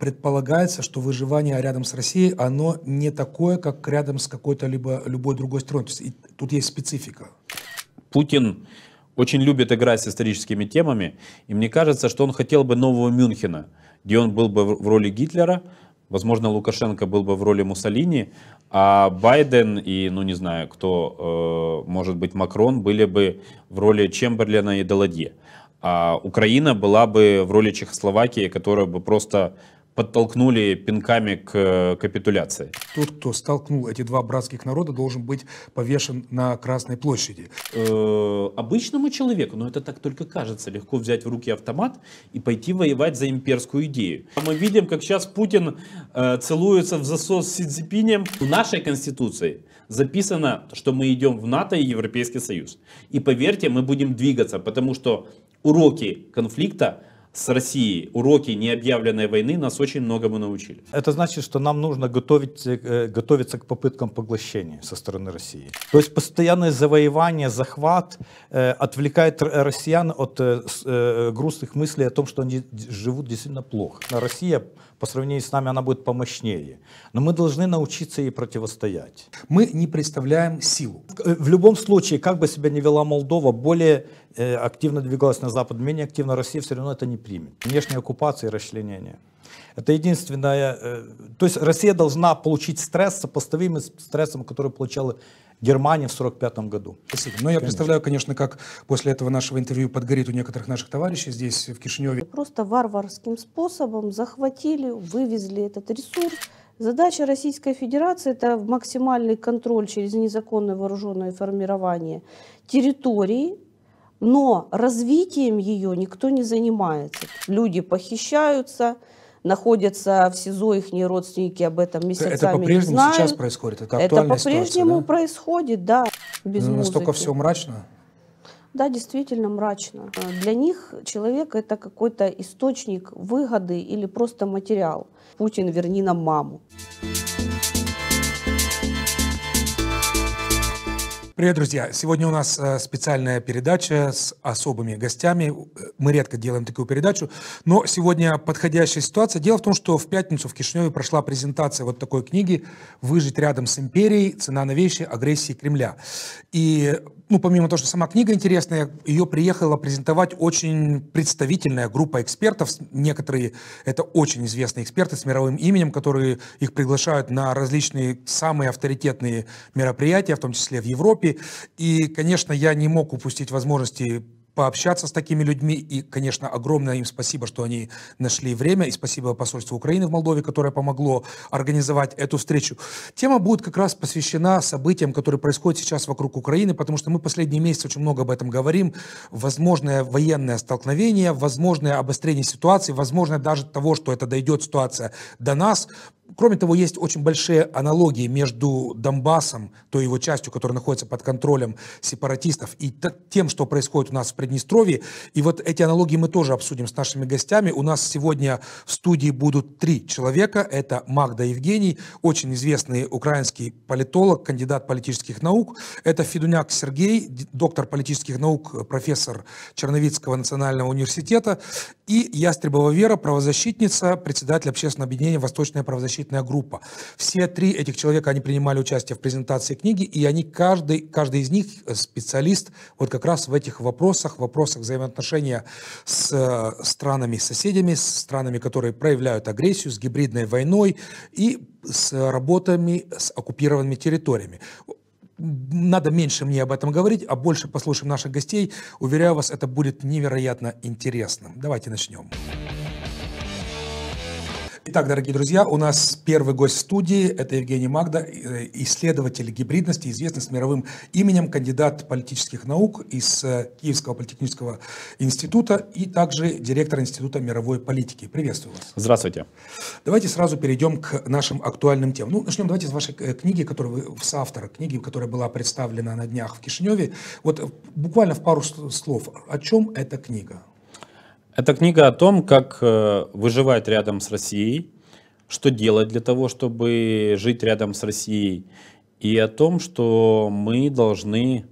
предполагается, что выживание рядом с Россией, оно не такое, как рядом с какой-то либо любой другой страной. То есть, и тут есть специфика. Путин очень любит играть с историческими темами, и мне кажется, что он хотел бы нового Мюнхена, где он был бы в роли Гитлера, возможно, Лукашенко был бы в роли Муссолини, а Байден и, ну не знаю, кто, э, может быть, Макрон были бы в роли Чемберлена и Деладье. А Украина была бы в роли Чехословакии, которая бы просто подтолкнули пинками к э, капитуляции. Тот, кто столкнул эти два братских народа, должен быть повешен на Красной площади. Э, обычному человеку, но это так только кажется, легко взять в руки автомат и пойти воевать за имперскую идею. Мы видим, как сейчас Путин э, целуется в засос с Сидзипинем. В нашей Конституции записано, что мы идем в НАТО и Европейский Союз. И поверьте, мы будем двигаться, потому что уроки конфликта с Россией. Уроки необъявленной войны нас очень многому научили. Это значит, что нам нужно готовить, э, готовиться к попыткам поглощения со стороны России. То есть постоянное завоевание, захват э, отвлекает э, россиян от э, э, грустных мыслей о том, что они живут действительно плохо. А Россия по сравнению с нами она будет помощнее. Но мы должны научиться ей противостоять. Мы не представляем силу. Э, в любом случае, как бы себя ни вела Молдова, более э, активно двигалась на Запад, менее активно Россия все равно это не примет. Внешняя оккупация и расчленение. Это единственное... Э, то есть Россия должна получить стресс, сопоставимый с стрессом, который получала Германия в 1945 году. Спасибо. Но я конечно. представляю, конечно, как после этого нашего интервью подгорит у некоторых наших товарищей здесь, в Кишиневе. Просто варварским способом захватили, вывезли этот ресурс. Задача Российской Федерации – это максимальный контроль через незаконное вооруженное формирование территории, но развитием ее никто не занимается. Люди похищаются, находятся в СИЗО, их родственники об этом месяцами Это по-прежнему сейчас происходит? Это, это по-прежнему да? происходит, да, без ну, Настолько музыки. все мрачно? Да, действительно мрачно. Для них человек это какой-то источник выгоды или просто материал. Путин, верни нам маму. Привет, друзья! Сегодня у нас э, специальная передача с особыми гостями. Мы редко делаем такую передачу, но сегодня подходящая ситуация. Дело в том, что в пятницу в Кишиневе прошла презентация вот такой книги «Выжить рядом с империей. Цена на вещи. Агрессии Кремля». И ну, помимо того, что сама книга интересная, ее приехала презентовать очень представительная группа экспертов. Некоторые это очень известные эксперты с мировым именем, которые их приглашают на различные самые авторитетные мероприятия, в том числе в Европе. И, конечно, я не мог упустить возможности пообщаться с такими людьми. И, конечно, огромное им спасибо, что они нашли время. И спасибо посольству Украины в Молдове, которое помогло организовать эту встречу. Тема будет как раз посвящена событиям, которые происходят сейчас вокруг Украины, потому что мы последние месяцы очень много об этом говорим. Возможное военное столкновение, возможное обострение ситуации, возможно даже того, что это дойдет ситуация до нас. Кроме того, есть очень большие аналогии между Донбассом, той его частью, которая находится под контролем сепаратистов, и тем, что происходит у нас в Приднестровье. И вот эти аналогии мы тоже обсудим с нашими гостями. У нас сегодня в студии будут три человека. Это Магда Евгений, очень известный украинский политолог, кандидат политических наук. Это Федуняк Сергей, доктор политических наук, профессор Черновицкого национального университета. И Ястребова Вера, правозащитница, председатель общественного объединения «Восточная правозащита» защитная группа. Все три этих человека, они принимали участие в презентации книги, и они, каждый, каждый из них специалист вот как раз в этих вопросах, вопросах взаимоотношения с э, странами-соседями, с странами, которые проявляют агрессию, с гибридной войной и с работами с оккупированными территориями надо меньше мне об этом говорить, а больше послушаем наших гостей. Уверяю вас, это будет невероятно интересно. Давайте начнем. Давайте начнем. Итак, дорогие друзья, у нас первый гость студии – это Евгений Магда, э, исследователь гибридности, известный с мировым именем, кандидат политических наук из э, Киевского политехнического института и также директор Института мировой политики. Приветствую вас. Здравствуйте. Давайте сразу перейдем к нашим актуальным темам. Ну, начнем давайте с вашей э, книги, которую вы соавтор, книги, которая была представлена на днях в Кишиневе. Вот буквально в пару слов, о чем эта книга? Это книга о том, как э, выживать рядом с Россией, что делать для того, чтобы жить рядом с Россией, и о том, что мы должны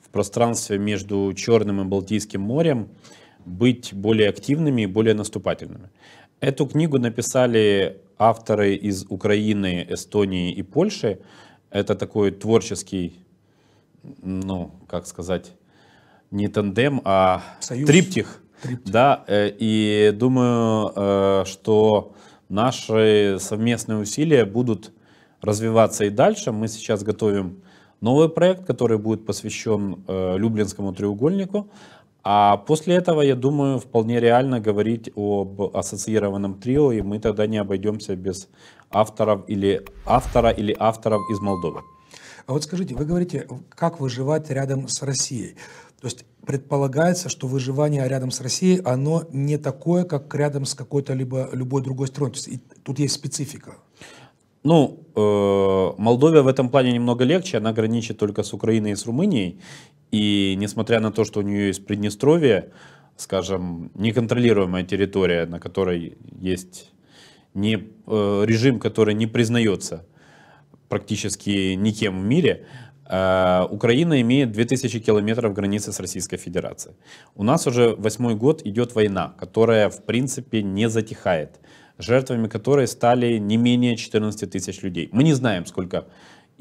в пространстве между Черным и Балтийским морем быть более активными и более наступательными. Эту книгу написали авторы из Украины, Эстонии и Польши. Это такой творческий, ну, как сказать, не тандем, а Союз. триптих Трипт. Да, э, и думаю, э, что наши совместные усилия будут развиваться и дальше. Мы сейчас готовим новый проект, который будет посвящен э, Люблинскому треугольнику. А после этого, я думаю, вполне реально говорить об ассоциированном трио, и мы тогда не обойдемся без авторов или автора или авторов из Молдовы. А вот скажите, вы говорите, как выживать рядом с Россией. То есть предполагается, что выживание рядом с Россией, оно не такое, как рядом с какой-то либо любой другой страной. То есть и тут есть специфика. Ну, э, Молдовия в этом плане немного легче, она граничит только с Украиной и с Румынией. И несмотря на то, что у нее есть Приднестровье, скажем, неконтролируемая территория, на которой есть не, э, режим, который не признается практически никем в мире, э, Э, Украина имеет 2000 километров границы с Российской Федерацией. У нас уже восьмой год идет война, которая в принципе не затихает, жертвами которой стали не менее 14 тысяч людей. Мы не знаем, сколько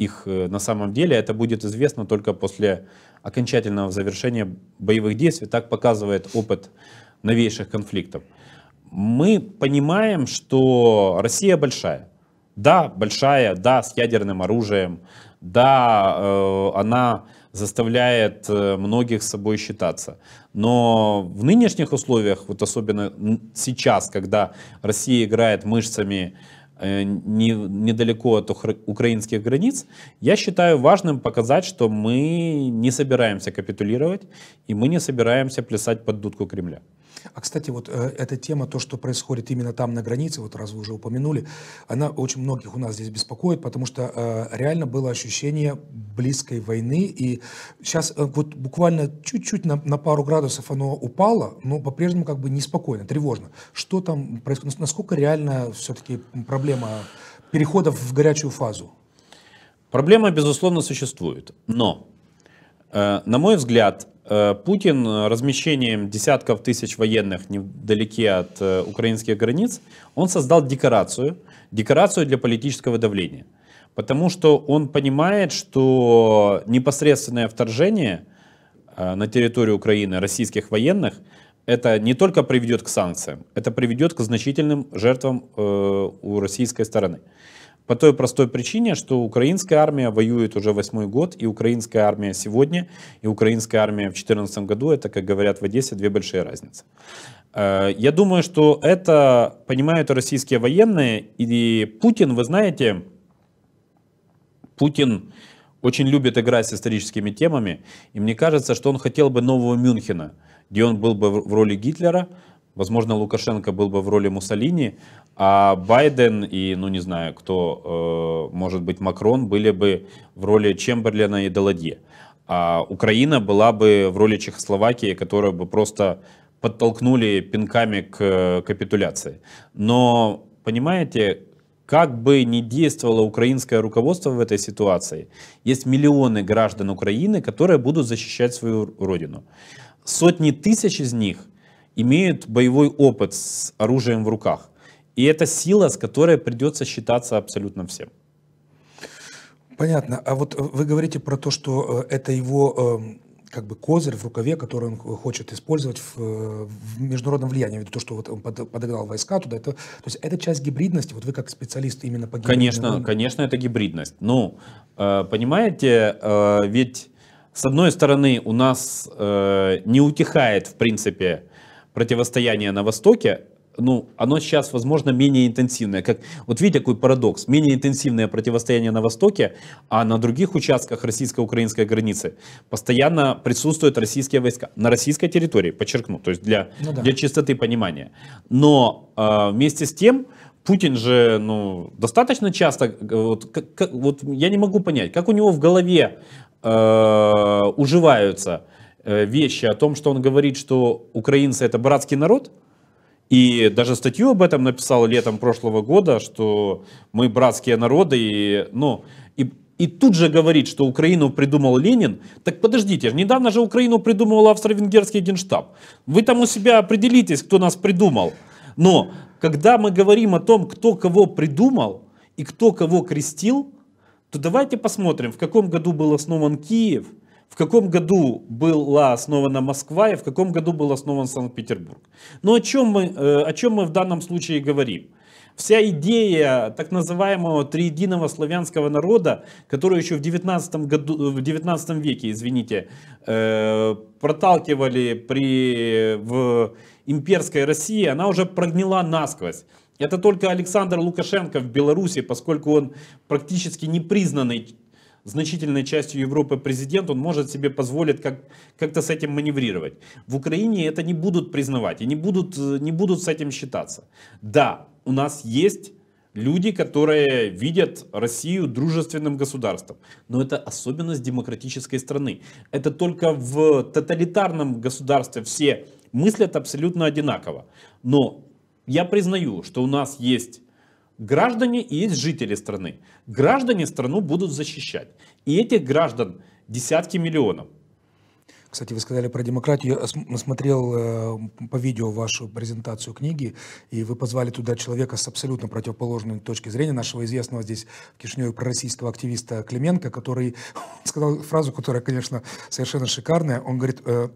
их э, на самом деле. Это будет известно только после окончательного завершения боевых действий. Так показывает опыт новейших конфликтов. Мы понимаем, что Россия большая. Да, большая, да, с ядерным оружием, да, э, она заставляет э, многих с собой считаться. Но в нынешних условиях, вот особенно сейчас, когда Россия играет мышцами э, недалеко от украинских границ, я считаю важным показать, что мы не собираемся капитулировать и мы не собираемся плясать под дудку Кремля. А, кстати, вот э, эта тема, то, что происходит именно там на границе, вот раз вы уже упомянули, она очень многих у нас здесь беспокоит, потому что э, реально было ощущение близкой войны, и сейчас э, вот буквально чуть-чуть на, на пару градусов оно упало, но по-прежнему как бы неспокойно, тревожно. Что там происходит? Насколько реально все-таки проблема переходов в горячую фазу? Проблема, безусловно, существует, но, э, на мой взгляд, Э, Путин э, размещением десятков тысяч военных недалеке от э, украинских границ, он создал декорацию, декорацию для политического давления. Потому что он понимает, что непосредственное вторжение на территорию Украины российских военных это не только приведет к санкциям, это приведет к значительным жертвам у российской стороны. По той простой причине, что украинская армия воюет уже восьмой год, и украинская армия сегодня, и украинская армия в 2014 году, это, как говорят в Одессе, две большие разницы. Э, я думаю, что это понимают российские военные, и Путин, вы знаете, Путин очень любит играть с историческими темами, и мне кажется, что он хотел бы нового Мюнхена, где он был бы в роли Гитлера, Возможно, Лукашенко был бы в роли Муссолини, а Байден и, ну не знаю, кто, э, может быть, Макрон были бы в роли Чемберлина и Деладье. А Украина была бы в роли Чехословакии, которая бы просто подтолкнули пинками к э, капитуляции. Но, понимаете, как бы ни действовало украинское руководство в этой ситуации, есть миллионы граждан Украины, которые будут защищать свою родину. Сотни тысяч из них – имеют боевой опыт с оружием в руках. И это сила, с которой придется считаться абсолютно всем. Понятно. А вот э, вы говорите про то, что э, это его эм, как бы козырь в рукаве, который он хочет использовать в, э, в международном влиянии, ввиду то, что вот он под, подогнал войска туда. Это, то есть это часть гибридности, вот вы как специалист именно по гибридности. Конечно, войне. конечно, это гибридность. Ну, понимаете, ведь с одной стороны у нас не утихает, в принципе, противостояние на Востоке, ну, оно сейчас, возможно, менее интенсивное. Как, вот видите, какой парадокс. Менее интенсивное противостояние на Востоке, а на других участках российско-украинской границы постоянно присутствуют российские войска. На российской территории, подчеркну, то есть для, ну, да. для чистоты понимания. Но э, вместе с тем, Путин же, ну, достаточно часто, э, вот, как, вот я не могу понять, как у него в голове э, уживаются Э, вещи, о том, что он говорит, что украинцы это братский народ, и даже статью об этом написал летом прошлого года, что мы братские народы, и, ну, и, и тут же говорит, что Украину придумал Ленин. Так подождите, недавно же Украину придумал австро-венгерский генштаб. Вы там у себя определитесь, кто нас придумал. Но когда мы говорим о том, кто кого придумал и кто кого крестил, то давайте посмотрим, в каком году был основан Киев – в каком году была основана Москва и в каком году был основан Санкт-Петербург. Но ну, о чем, мы, э, о чем мы в данном случае говорим? Вся идея так называемого триединого славянского народа, который еще в 19, году, в 19 веке извините, э, проталкивали при, в имперской России, она уже прогнила насквозь. Это только Александр Лукашенко в Беларуси, поскольку он практически непризнанный значительной частью Европы президент, он может себе позволить как, как-то с этим маневрировать. В Украине это не будут признавать и не будут, э, не будут с этим считаться. Да, у нас есть люди, которые видят Россию дружественным государством. Но это особенность демократической страны. Это только в тоталитарном государстве все мыслят абсолютно одинаково. Но я признаю, что у нас есть Граждане и есть жители страны. Граждане страну будут защищать. И этих граждан десятки миллионов. Кстати, вы сказали про демократию. Я смотрел э, по видео вашу презентацию книги, и вы позвали туда человека с абсолютно противоположной точки зрения, нашего известного здесь в Кишиневе пророссийского активиста Клименко, который сказал фразу, которая, конечно, совершенно шикарная. Он говорит, э,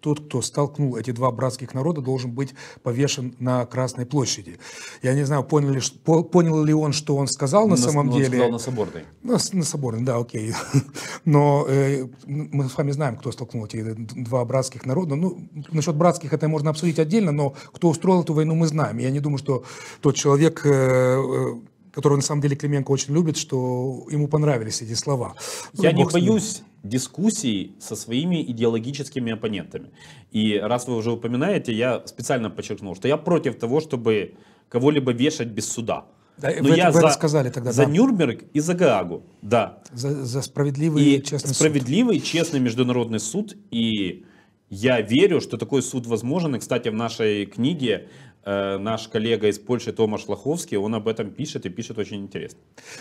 тот, кто столкнул эти два братских народа, должен быть повешен на Красной площади. Я не знаю, понял ли, понял ли он, что он сказал на, на самом он деле. Он сказал на Соборной. На, на Соборной, да, окей. Но э, мы с вами знаем, кто столкнул войну, эти два братских народа. Ну, насчет братских это можно обсудить отдельно, но кто устроил эту войну, мы знаем. Я не думаю, что тот человек, э, э, которого на самом деле Клименко очень любит, что ему понравились эти слова. Ну, я не боюсь дискуссий со своими идеологическими оппонентами. И раз вы уже упоминаете, я специально подчеркнул, что я против того, чтобы кого-либо вешать без суда. Да, Но вы, я вы за, рассказали тогда. За да. Нюрнберг и за Гаагу, да. За, за справедливый и честный справедливый, честный международный суд. И я верю, что такой суд возможен. И, кстати, в нашей книге э, наш коллега из Польши Томаш Лоховский, он об этом пишет и пишет очень интересно.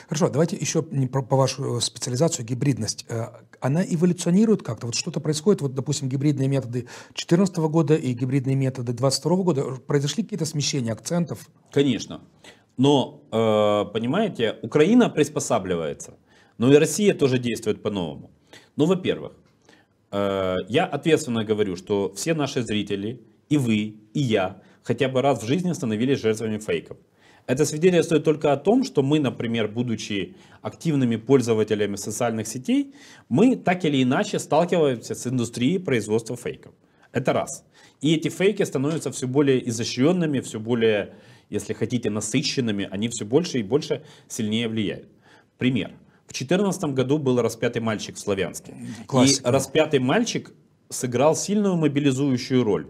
Хорошо, давайте еще по вашу э, специализацию гибридность. Э, она эволюционирует как-то? Вот что-то происходит, вот, допустим, гибридные методы 2014 года и гибридные методы 2022 года. Произошли какие-то смещения акцентов? Конечно. Но, э, понимаете, Украина приспосабливается. Но и Россия тоже действует по-новому. Ну, во-первых, э, я ответственно говорю, что все наши зрители, и вы, и я, хотя бы раз в жизни становились жертвами фейков. Это свидетельствует только о том, что мы, например, будучи активными пользователями социальных сетей, мы так или иначе сталкиваемся с индустрией производства фейков. Это раз. И эти фейки становятся все более изощренными, все более если хотите, насыщенными, они все больше и больше сильнее влияют. Пример. В 2014 году был распятый мальчик в Славянске. Классика. И распятый мальчик сыграл сильную мобилизующую роль.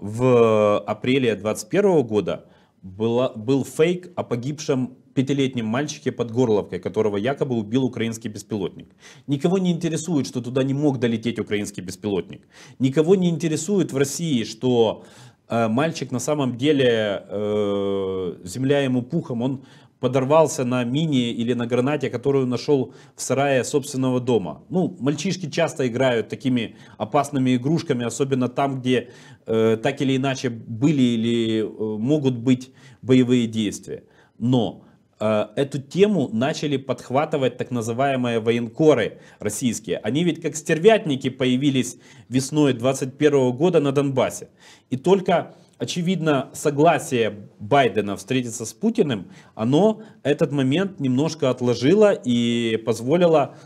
В апреле 2021 года была, был фейк о погибшем пятилетнем мальчике под Горловкой, которого якобы убил украинский беспилотник. Никого не интересует, что туда не мог долететь украинский беспилотник. Никого не интересует в России, что а, мальчик на самом деле, э, земля ему пухом, он подорвался на мине или на гранате, которую нашел в сарае собственного дома. Ну, мальчишки часто играют такими опасными игрушками, особенно там, где э, так или иначе были или э, могут быть боевые действия. Но Э, эту тему начали подхватывать так называемые военкоры российские. Они ведь как стервятники появились весной 21 года на Донбассе. И только, очевидно, согласие Байдена встретиться с Путиным, оно этот момент немножко отложило и позволило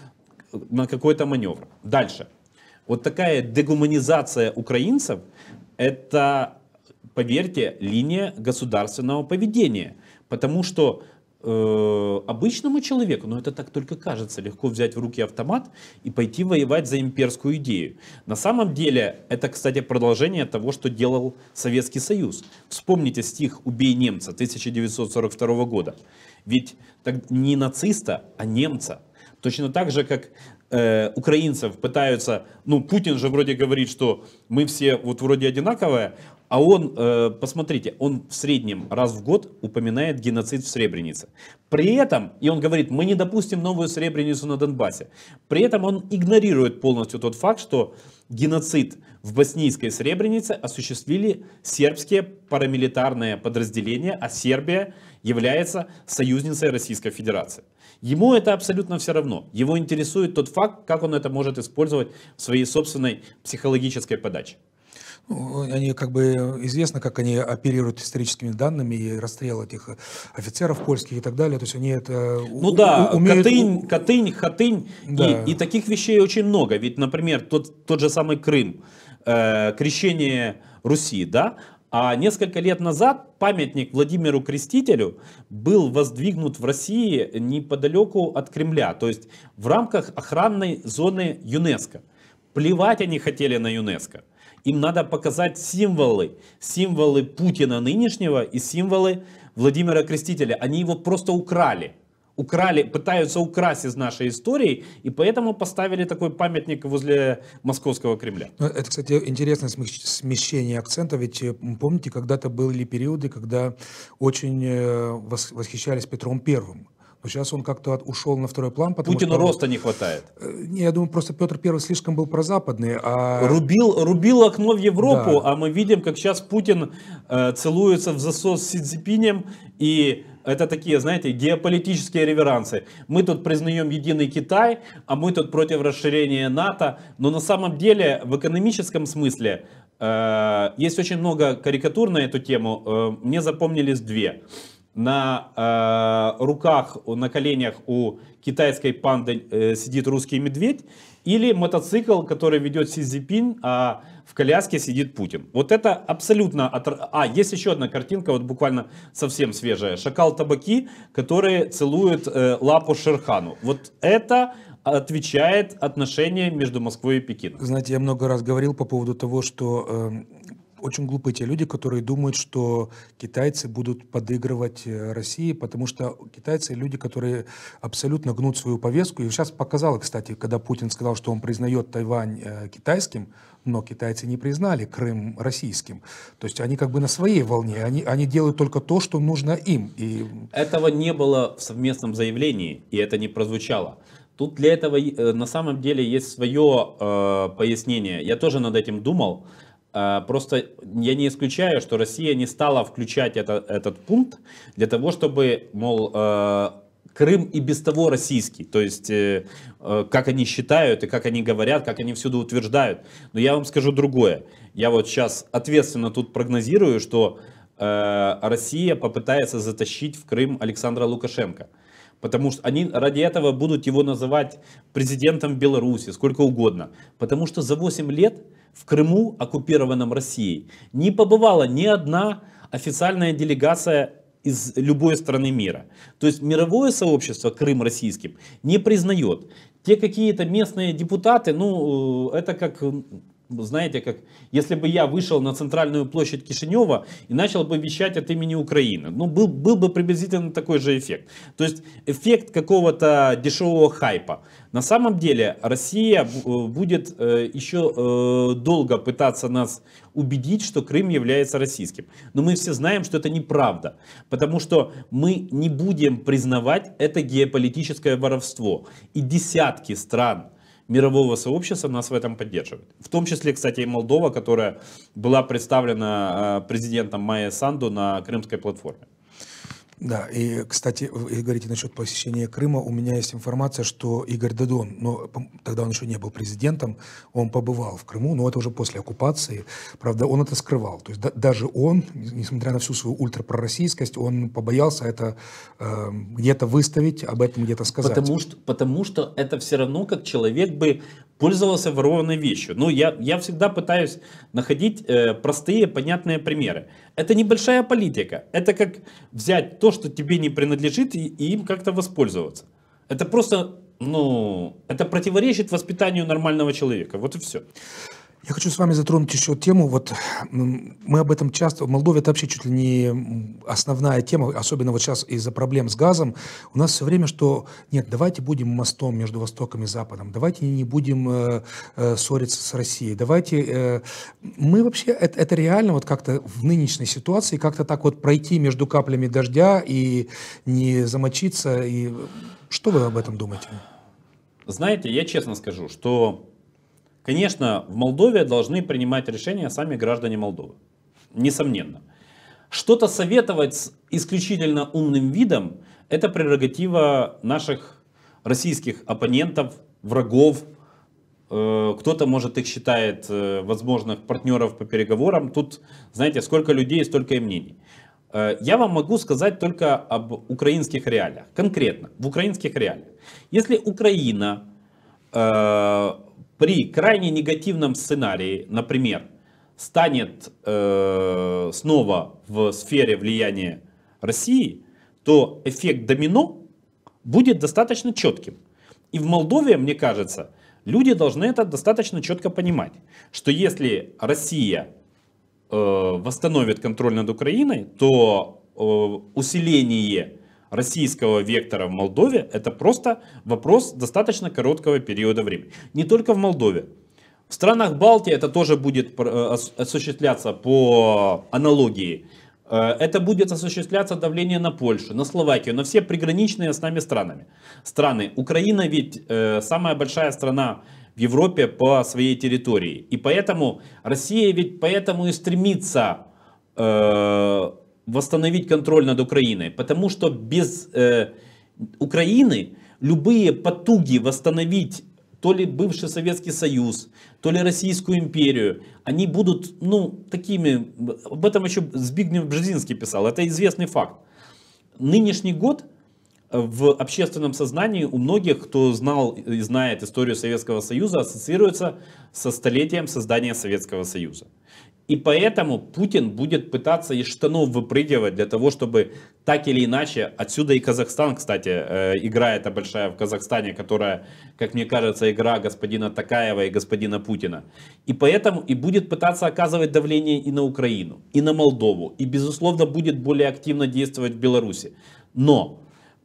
э, на какой-то маневр. Дальше. Вот такая дегуманизация украинцев, это, поверьте, линия государственного поведения. Потому что Э, обычному человеку, но это так только кажется, легко взять в руки автомат и пойти воевать за имперскую идею. На самом деле, это, кстати, продолжение того, что делал Советский Союз. Вспомните стих «Убей немца» 1942 года. Ведь так, не нациста, а немца – Точно так же, как э, украинцев пытаются, ну, Путин же вроде говорит, что мы все вот вроде одинаковые, а он, э, посмотрите, он в среднем раз в год упоминает геноцид в Сребренице. При этом, и он говорит, мы не допустим новую Сребреницу на Донбассе. При этом он игнорирует полностью тот факт, что геноцид в боснийской Сребренице осуществили сербские парамилитарные подразделения, а Сербия является союзницей Российской Федерации. Ему это абсолютно все равно. Его интересует тот факт, как он это может использовать в своей собственной психологической подаче. Ну, они как бы известно, как они оперируют историческими данными и расстрел этих офицеров польских и так далее. То есть они это э, ну у, да, умеют... Катынь, Катынь, Хатынь да. и, и таких вещей очень много. Ведь, например, тот тот же самый Крым, э, крещение Руси, да, а несколько лет назад памятник Владимиру Крестителю был воздвигнут в России неподалеку от Кремля, то есть в рамках охранной зоны ЮНЕСКО. Плевать они хотели на ЮНЕСКО. Им надо показать символы, символы Путина нынешнего и символы Владимира Крестителя. Они его просто украли украли, пытаются украсть из нашей истории, и поэтому поставили такой памятник возле Московского Кремля. Ну, это, кстати, интересное смещение акцента, ведь э, помните, когда-то были периоды, когда очень э, восхищались Петром Первым. Но сейчас он как-то ушел на второй план. Потому Путину что... роста не хватает. Э, не, я думаю, просто Петр Первый слишком был прозападный. А... Рубил, рубил окно в Европу, да. а мы видим, как сейчас Путин э, целуется в засос с Сидзипинем и это такие, знаете, геополитические реверансы. Мы тут признаем единый Китай, а мы тут против расширения НАТО. Но на самом деле в экономическом смысле э, есть очень много карикатур на эту тему. Э, мне запомнились две. На э, руках, на коленях у китайской панды э, сидит русский медведь или мотоцикл, который ведет Си Цзипин, а в коляске сидит Путин. Вот это абсолютно... Отр... А, есть еще одна картинка, вот буквально совсем свежая. Шакал табаки, который целует э, лапу Шерхану. Вот это отвечает отношения между Москвой и Пекином. Знаете, я много раз говорил по поводу того, что э, очень глупы те люди, которые думают, что китайцы будут подыгрывать э, России, потому что китайцы люди, которые абсолютно гнут свою повестку. И сейчас показало, кстати, когда Путин сказал, что он признает Тайвань э, китайским, но китайцы не признали Крым российским. То есть они как бы на своей волне, они, они делают только то, что нужно им. И... Этого не было в совместном заявлении, и это не прозвучало. Тут для этого э, на самом деле есть свое э, пояснение. Я тоже над этим думал. Э, просто я не исключаю, что Россия не стала включать это, этот пункт для того, чтобы, мол, э, Крым и без того российский. То есть, э, э, как они считают и как они говорят, как они всюду утверждают. Но я вам скажу другое. Я вот сейчас ответственно тут прогнозирую, что э, Россия попытается затащить в Крым Александра Лукашенко. Потому что они ради этого будут его называть президентом Беларуси, сколько угодно. Потому что за 8 лет в Крыму, оккупированном Россией, не побывала ни одна официальная делегация из любой страны мира. То есть мировое сообщество Крым российским не признает. Те какие-то местные депутаты, ну, э, это как знаете, как если бы я вышел на центральную площадь Кишинева и начал бы вещать от имени Украины. Ну, был, был бы приблизительно такой же эффект. То есть эффект какого-то дешевого хайпа. На самом деле Россия э, будет э, еще э, долго пытаться нас убедить, что Крым является российским. Но мы все знаем, что это неправда, потому что мы не будем признавать это геополитическое воровство. И десятки стран, мирового сообщества нас в этом поддерживает. В том числе, кстати, и Молдова, которая была представлена э, президентом Майя Санду на Крымской платформе. Да, и, кстати, вы говорите насчет посещения Крыма. У меня есть информация, что Игорь Дадон, но тогда он еще не был президентом, он побывал в Крыму, но это уже после оккупации. Правда, он это скрывал. То есть да, даже он, несмотря на всю свою ультрапророссийскость, он побоялся это э, где-то выставить, об этом где-то сказать. Потому что, потому что это все равно как человек бы пользовался ворованной вещью. Ну, я, я всегда пытаюсь находить э, простые, понятные примеры. Это небольшая политика. Это как взять то, что тебе не принадлежит, и, и им как-то воспользоваться. Это просто, ну, это противоречит воспитанию нормального человека. Вот и все. Я хочу с вами затронуть еще тему. Вот мы об этом часто... В Молдове это вообще чуть ли не основная тема, особенно вот сейчас из-за проблем с газом. У нас все время, что нет, давайте будем мостом между Востоком и Западом, давайте не будем э, э, ссориться с Россией, давайте... Э, мы вообще... Это, это реально вот как-то в нынешней ситуации как-то так вот пройти между каплями дождя и не замочиться. И... Э, что вы об этом думаете? Знаете, я честно скажу, что Конечно, в Молдове должны принимать решения сами граждане Молдовы. Несомненно. Что-то советовать с исключительно умным видом – это прерогатива наших российских оппонентов, врагов. Э, кто-то, может, их считает э, возможных партнеров по переговорам. Тут, знаете, сколько людей, столько и мнений. Э, я вам могу сказать только об украинских реалиях. Конкретно, в украинских реалиях. Если Украина при крайне негативном сценарии, например, станет э, снова в сфере влияния России, то эффект домино будет достаточно четким. И в Молдове, мне кажется, люди должны это достаточно четко понимать, что если Россия э, восстановит контроль над Украиной, то э, усиление российского вектора в Молдове, это просто вопрос достаточно короткого периода времени. Не только в Молдове. В странах Балтии это тоже будет э, осуществляться по аналогии. Э, это будет осуществляться давление на Польшу, на Словакию, на все приграничные с нами странами. страны. Украина ведь э, самая большая страна в Европе по своей территории. И поэтому Россия ведь поэтому и стремится э, восстановить контроль над Украиной, потому что без э, Украины любые потуги восстановить то ли бывший Советский Союз, то ли Российскую империю, они будут, ну, такими, об этом еще Збигнев Бжезинский писал, это известный факт. Нынешний год э, в общественном сознании у многих, кто знал и знает историю Советского Союза, ассоциируется со столетием создания Советского Союза. И поэтому Путин будет пытаться из штанов выпрыгивать для того, чтобы так или иначе, отсюда и Казахстан, кстати, э, игра эта большая в Казахстане, которая, как мне кажется, игра господина Такаева и господина Путина. И поэтому и будет пытаться оказывать давление и на Украину, и на Молдову, и, безусловно, будет более активно действовать в Беларуси. Но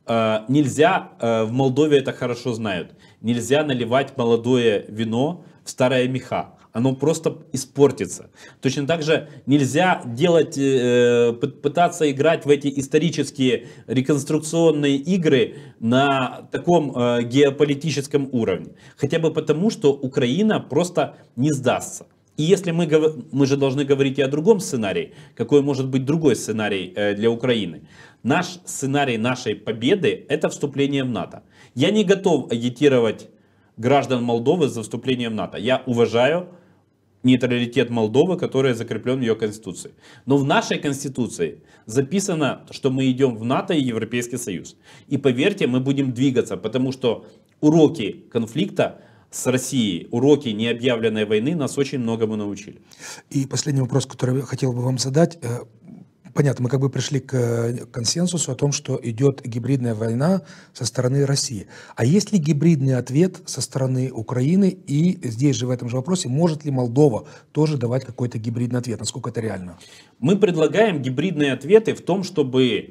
э, нельзя, э, в Молдове это хорошо знают, нельзя наливать молодое вино в старое меха оно просто испортится. Точно так же нельзя делать, э, пытаться играть в эти исторические реконструкционные игры на таком э, геополитическом уровне. Хотя бы потому, что Украина просто не сдастся. И если мы, мы же должны говорить и о другом сценарии, какой может быть другой сценарий э, для Украины. Наш сценарий нашей победы – это вступление в НАТО. Я не готов агитировать граждан Молдовы за вступлением в НАТО. Я уважаю нейтралитет Молдовы, который закреплен в ее конституции. Но в нашей конституции записано, что мы идем в НАТО и Европейский Союз. И поверьте, мы будем двигаться, потому что уроки конфликта с Россией, уроки необъявленной войны нас очень многому научили. И последний вопрос, который я хотел бы вам задать. Э, понятно, мы как бы пришли к э, консенсусу о том, что идет гибридная война со стороны России. А есть ли гибридный ответ со стороны Украины? И здесь же в этом же вопросе, может ли Молдова тоже давать какой-то гибридный ответ? Насколько это реально? Мы предлагаем гибридные ответы в том, чтобы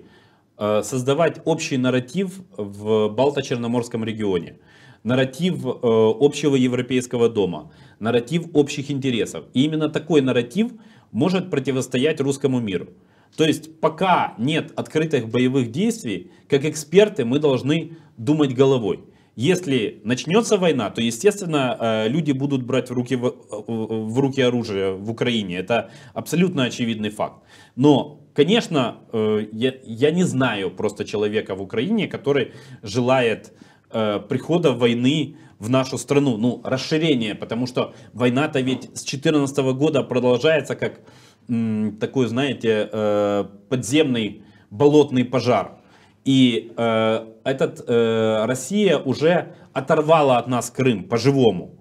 э, создавать общий нарратив в Балто-Черноморском регионе нарратив э, общего европейского дома, нарратив общих интересов. И именно такой нарратив может противостоять русскому миру. То есть пока нет открытых боевых действий, как эксперты мы должны думать головой. Если начнется война, то, естественно, э, люди будут брать в руки, э, в руки оружие в Украине. Это абсолютно очевидный факт. Но, конечно, э, я, я не знаю просто человека в Украине, который желает прихода войны в нашу страну, ну, расширение, потому что война-то ведь с 2014 года продолжается как такой, знаете, э, подземный болотный пожар. И э, этот, э, Россия уже оторвала от нас Крым по-живому.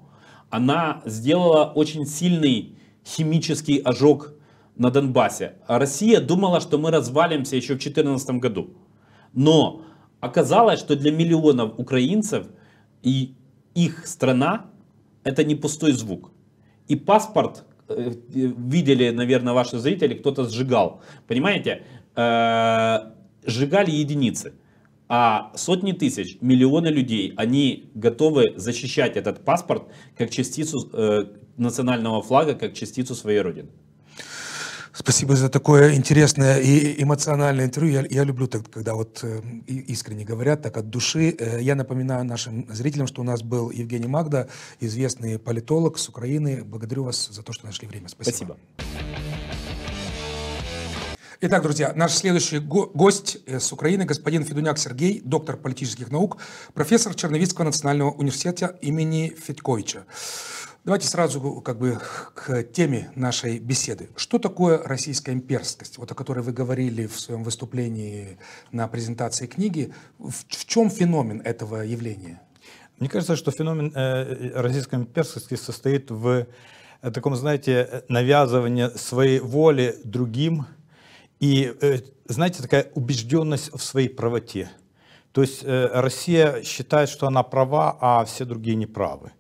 Она сделала очень сильный химический ожог на Донбассе. А Россия думала, что мы развалимся еще в 2014 году. Но оказалось, что для миллионов украинцев и их страна это не пустой звук. И паспорт Э, видели, наверное, ваши зрители, кто-то сжигал. Понимаете? Э, сжигали единицы. А сотни тысяч, миллионы людей, они готовы защищать этот паспорт как частицу э, национального флага, как частицу своей родины. Спасибо за такое интересное и эмоциональное интервью. Я, я люблю, так, когда вот э, искренне говорят, так от души. Э, я напоминаю нашим зрителям, что у нас был Евгений Магда, известный политолог с Украины. Благодарю вас за то, что нашли время. Спасибо. Спасибо. Итак, друзья, наш следующий го- гость э, с Украины, господин Федуняк Сергей, доктор политических наук, профессор Черновицкого национального университета имени Федьковича. Давайте сразу э, как бы к теме нашей беседы. Что такое российская имперскость, вот о которой вы говорили в своем выступлении на презентации книги? В, в чем феномен этого явления? Мне кажется, что феномен э, э российской имперскости состоит в э, таком, знаете, навязывании своей воли другим и, э, знаете, такая убежденность в своей правоте. То есть э, Россия считает, что она права, а все другие не правы.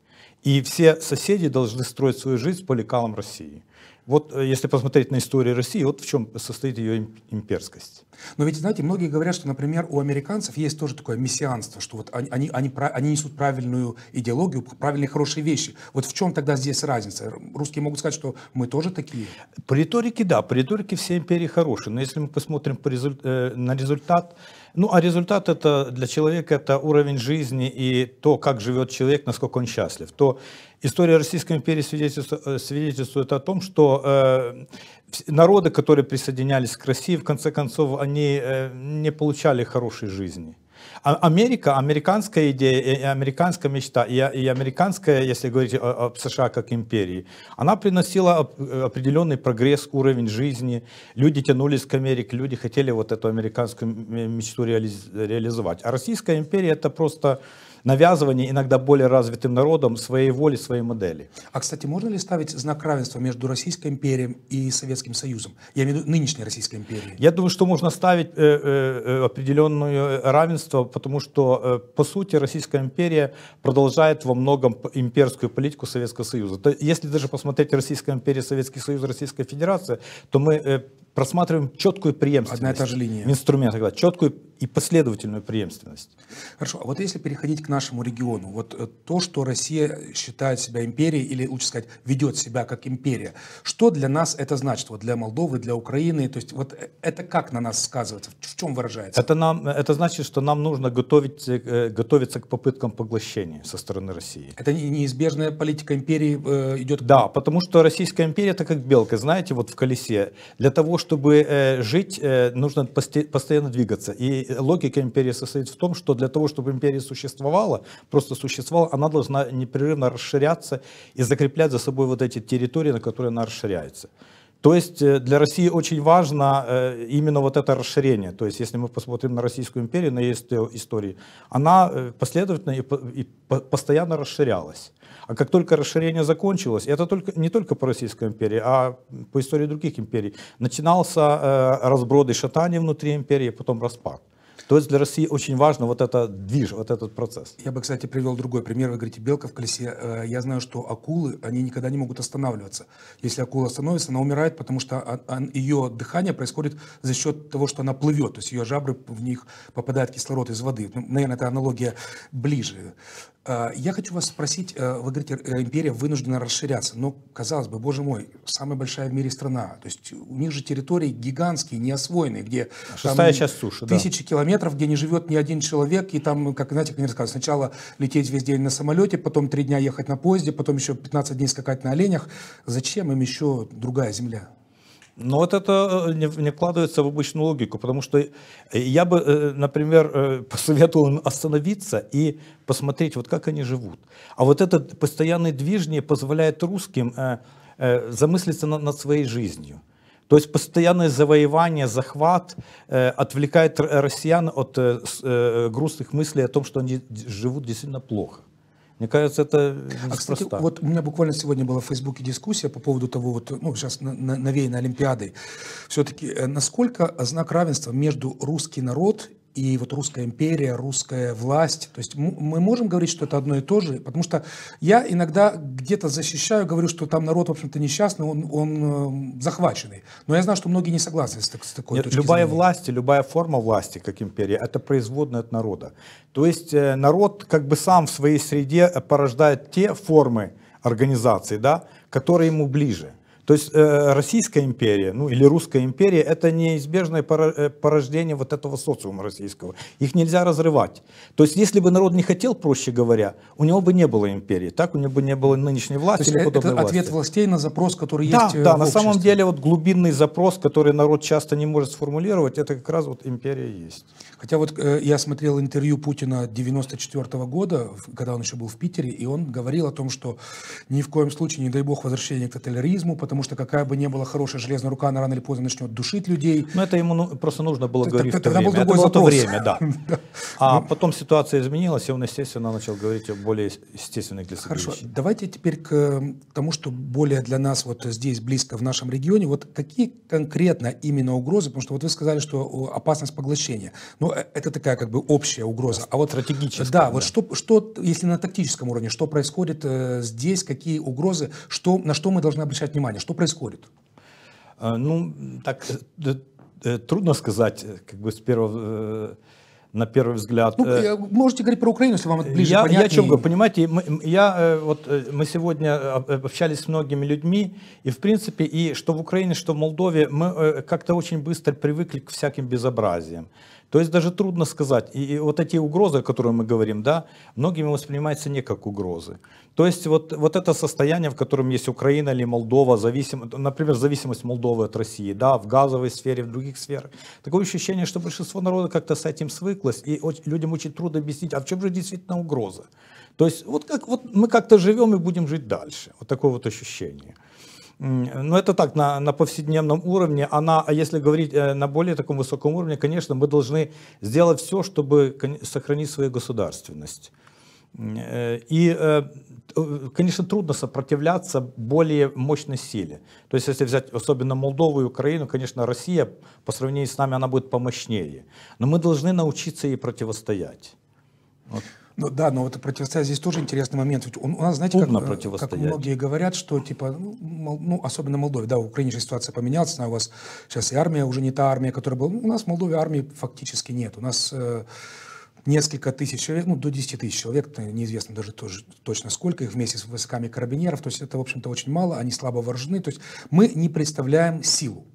И все соседи должны строить свою жизнь по лекалам России. Вот э, если посмотреть на историю России, вот в чем состоит ее имперскость. Но ведь, знаете, многие говорят, что, например, у американцев есть тоже такое мессианство, что вот они, они, они, они несут правильную идеологию, правильные хорошие вещи. Вот в чем тогда здесь разница? Русские могут сказать, что мы тоже такие. По риторике, да, по риторике все империи хорошие. Но если мы посмотрим результ, э, на результат, ну, а результат это для человека это уровень жизни и то, как живет человек, насколько он счастлив. То История Российской империи свидетельствует, э, свидетельствует о том, что э, народы, которые присоединялись к России, в конце концов, они э, не получали хорошей жизни. А Америка, американская идея, э, американская мечта и, и американская, если говорить о, о США как империи, она приносила э, определенный прогресс, уровень жизни. Люди тянулись к Америке, люди хотели вот эту американскую мечту реализовать. А Российская империя это просто навязывание иногда более развитым народом своей воли, своей модели. А, кстати, можно ли ставить знак равенства между Российской империей и Советским Союзом? Я имею в виду нынешней Российской империей. Я думаю, что можно ставить э, э, э, определенное равенство, потому что, по сути, Российская империя продолжает во многом имперскую политику Советского Союза. если даже посмотреть Российская империя, Советский Союз, Российская Федерация, то мы просматриваем четкую преемственность. Одна и та же линия. В четкую и последовательную преемственность. Хорошо, а вот если переходить к нашему региону, вот э, то, что Россия считает себя империей, или лучше сказать, ведет себя как империя, что для нас это значит, вот для Молдовы, для Украины, то есть вот э, это как на нас сказывается, в чем выражается? Это, нам, э, это значит, что нам нужно готовить, готовиться к попыткам поглощения со стороны России. Это неизбежная политика империи э, идет? Да, потому что Российская империя это как белка, знаете, вот в колесе. Для того, чтобы э, жить, э, нужно постоянно двигаться. И Э, логика империи состоит в том, что для того, чтобы империя существовала, просто существовала, она должна непрерывно расширяться и закреплять за собой вот эти территории, на которые она расширяется. То есть э, для России очень важно э, именно вот это расширение. То есть если мы посмотрим на Российскую империю, на ее истории, она последовательно и постоянно расширялась. А как только расширение закончилось, это только, не только по Российской империи, а по истории других империй, начинался разброд и шатание внутри империи, потом распад. То есть для России очень важно вот это движ, вот этот процесс. Я бы, кстати, привел другой пример. Вы говорите, белка в колесе. Э, я знаю, что акулы, они никогда не могут останавливаться. Если акула остановится, она умирает, потому что а, а, ее дыхание происходит за счет того, что она плывет. То есть ее жабры, в них попадает кислород из воды. Ну, наверное, это аналогия ближе. А, я хочу вас спросить, э, вы говорите, э, империя вынуждена расширяться, но, казалось бы, боже мой, самая большая в мире страна, то есть у них же территории гигантские, неосвоенные, где Шестая там, часть суши, тысячи да. километров, где не живет ни один человек, и там, как, знаете, как мне рассказывают, сначала лететь весь день на самолете, потом три дня ехать на поезде, потом еще 15 дней скакать на оленях. Зачем им еще другая земля? Но вот это э, не, не вкладывается в обычную логику, потому что э, я бы, э, например, посоветовал им остановиться и посмотреть, вот как они живут. А вот это постоянный движение позволяет русским замыслиться над, своей жизнью. То есть постоянное завоевание, захват э, отвлекает россиян от э, грустных мыслей о том, что они живут действительно плохо. Мне кажется, это а, кстати, вот у меня буквально сегодня была в Фейсбуке дискуссия по поводу того, вот, ну, сейчас на, на, навеяно Олимпиадой, все-таки э, насколько знак равенства между русский народ и вот русская империя, русская власть. То есть мы можем говорить, что это одно и то же, потому что я иногда где-то защищаю, говорю, что там народ, в общем-то, несчастный, он, он эм, захваченный. Но я знаю, что многие не согласны с, такой Нет, точки Любая зрения. власть, любая форма власти, как империя, это производная от народа. То есть э, народ как бы сам в своей среде э, порождает те формы организации, да, которые ему ближе. То есть э, Российская империя, ну или Русская империя, это неизбежное э, порождение вот этого социума российского. Их нельзя разрывать. То есть если бы народ не хотел, проще говоря, у него бы не было империи, так у него бы не было нынешней власти То или э, это власти. ответ властей на запрос, который да, есть э, Да, в на самом деле вот глубинный запрос, который народ часто не может сформулировать, это как раз вот империя есть. Хотя вот э, я смотрел интервью Путина 94 -го года, когда он еще был в Питере, и он говорил о том, что ни в коем случае, не дай бог, возвращение к тоталяризму, потому что какая бы ни была хорошая железная рука, она рано или поздно начнет душить людей. Ну это ему ну, просто нужно было говорить Т -т -т Тогда время. Был другой это было то время, да. А ну. потом ситуация изменилась, и он, естественно, начал говорить о более естественных для себя Хорошо, давайте теперь к эм, тому, что более для нас вот здесь близко в нашем регионе. Вот какие конкретно именно угрозы, потому что вот вы сказали, что опасность поглощения. Но ну, это такая как бы общая угроза. А вот стратегическая. Да, да, вот что, что, если на тактическом уровне, что происходит э, здесь, какие угрозы, что, на что мы должны обращать внимание, что происходит? Э, ну, так э, э трудно сказать, э, как бы с первого э, на первый взгляд. Ну, можете говорить про Украину, если вам это ближе, я, понятнее. Я о чем говорю, понимаете, мы, я, вот, мы сегодня общались с многими людьми, и в принципе, и что в Украине, что в Молдове, мы как-то очень быстро привыкли к всяким безобразиям. То есть даже трудно сказать. И, и вот эти угрозы, о которых мы говорим, да, многими воспринимаются не как угрозы. То есть вот, вот это состояние, в котором есть Украина или Молдова, зависим, например, зависимость Молдовы от России, да, в газовой сфере, в других сферах. Такое ощущение, что большинство народа как-то с этим свыклось, и людям очень трудно объяснить, а в чем же действительно угроза. То есть вот, как, вот мы как-то живем и будем жить дальше. Вот такое вот ощущение но ну, это так, на, на повседневном уровне. Она, а если говорить э, на более таком высоком уровне, конечно, мы должны сделать все, чтобы сохранить свою государственность. Э, и, э, конечно, трудно сопротивляться более мощной силе. То есть, если взять особенно Молдову и Украину, конечно, Россия по сравнению с нами, она будет помощнее. Но мы должны научиться ей противостоять. Вот. Ну, да, но вот противостояние здесь тоже интересный момент. Ведь у, нас, знаете, как, э, как многие говорят, что типа, ну, ну особенно Молдове, да, в Украине же ситуация поменялась, но а у вас сейчас и армия уже не та армия, которая была. Ну, у нас в Молдове армии фактически нет. У нас э, несколько тысяч человек, ну, до 10 тысяч человек, неизвестно даже тоже, точно сколько их вместе с войсками карабинеров. То есть это, в общем-то, очень мало, они слабо вооружены. То есть мы не представляем силу.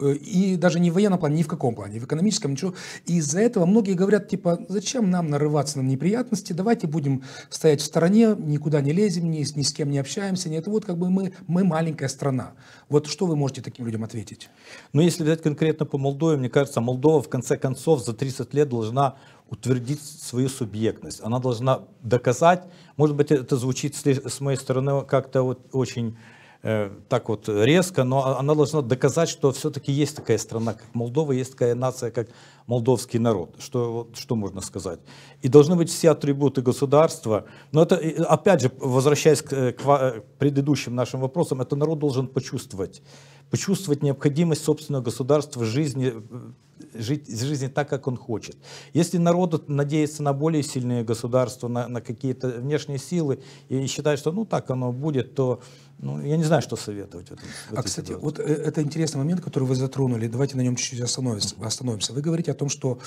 Э, и даже не в военном плане, ни в каком плане, в экономическом ничего. И из-за этого многие говорят, типа, зачем нам нарываться на неприятности, давайте будем стоять в стороне, никуда не лезем, ни, ни с кем не общаемся. Нет, вот как бы мы, мы маленькая страна. Вот что вы можете таким людям ответить? Ну, если взять конкретно по Молдове, мне кажется, Молдова в конце концов за 30 лет должна утвердить свою субъектность. Она должна доказать, может быть, это звучит с моей стороны как-то вот очень Э, так вот резко, но а, она должна доказать, что все-таки есть такая страна, как Молдова, есть такая нация, как молдовский народ. Что, что можно сказать? И должны быть все атрибуты государства. Но это, опять же, возвращаясь к, э, э, к предыдущим нашим вопросам, это народ должен почувствовать. Почувствовать необходимость собственного государства в жизни жить жизни так, как он хочет. Если народ надеется на более сильные государства, на, на какие-то внешние силы, и считает, что ну так оно будет, то ну, я не знаю, что советовать. В этом, в а, кстати, ситуации. вот э, это интересный момент, который вы затронули. Давайте на нем чуть-чуть остановимся. остановимся. Вы говорите о том, что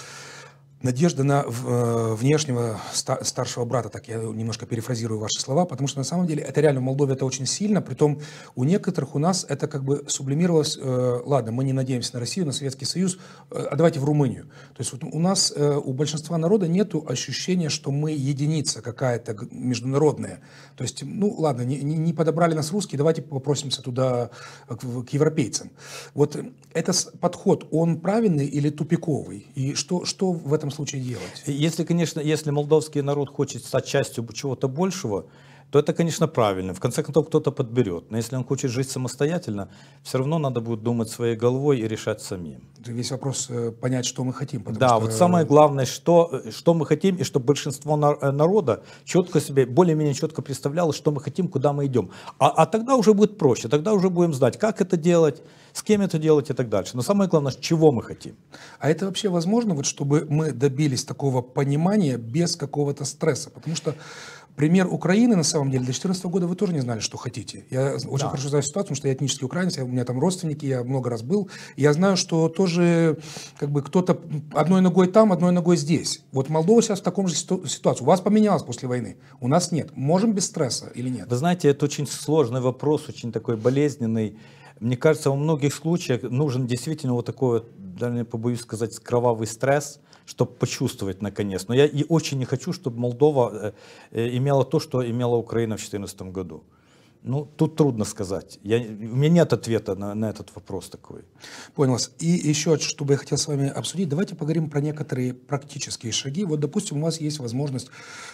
надежда на э, внешнего старшего брата, так я немножко перефразирую ваши слова, потому что на самом деле это реально в Молдове это очень сильно, при том у некоторых у нас это как бы сублимировалось, э, ладно, мы не надеемся на Россию, на Советский Союз, э, а давайте в Румынию. То есть вот у нас, у большинства народа нет ощущения, что мы единица какая-то международная. То есть, ну ладно, не, не подобрали нас русские, давайте попросимся туда к, к европейцам. Вот этот подход, он правильный или тупиковый? И что, что в этом случае делать. Если, конечно, если молдавский народ хочет стать частью чего-то большего, то это, конечно, правильно. В конце концов, кто-то подберет. Но если он хочет жить самостоятельно, все равно надо будет думать своей головой и решать самим. Весь вопрос э, понять, что мы хотим. Да, что... вот самое э, главное, что, э, что мы хотим, и чтобы большинство народа четко себе, более-менее четко представляло, что мы хотим, куда мы идем. А, а тогда уже будет проще, тогда уже будем знать, как это делать, с кем это делать и так дальше. Но самое главное, чего мы хотим. А это вообще возможно, вот чтобы мы добились такого понимания без какого-то стресса? Потому что пример Украины, на самом деле, до 2014 года вы тоже не знали, что хотите. Я очень да. хорошо знаю ситуацию, потому что я этнический украинец, у меня там родственники, я много раз был. Я знаю, что тоже как бы кто-то одной ногой там, одной ногой здесь. Вот Молдова сейчас в таком же ситуации. У вас поменялось после войны, у нас нет. Можем без стресса или нет? Вы знаете, это очень сложный вопрос, очень такой болезненный. Мне кажется, во многих случаях нужен действительно вот такой, даже не побоюсь сказать, кровавый стресс, чтобы почувствовать наконец. Но я и очень не хочу, чтобы Молдова э, э, имела то, что имела Украина в 2014 году. Ну, тут трудно сказать. Я, у меня нет ответа на, на этот вопрос такой. Понял вас. И еще, что бы я хотел с вами обсудить, давайте поговорим про некоторые практические шаги. Вот, допустим, у вас есть возможность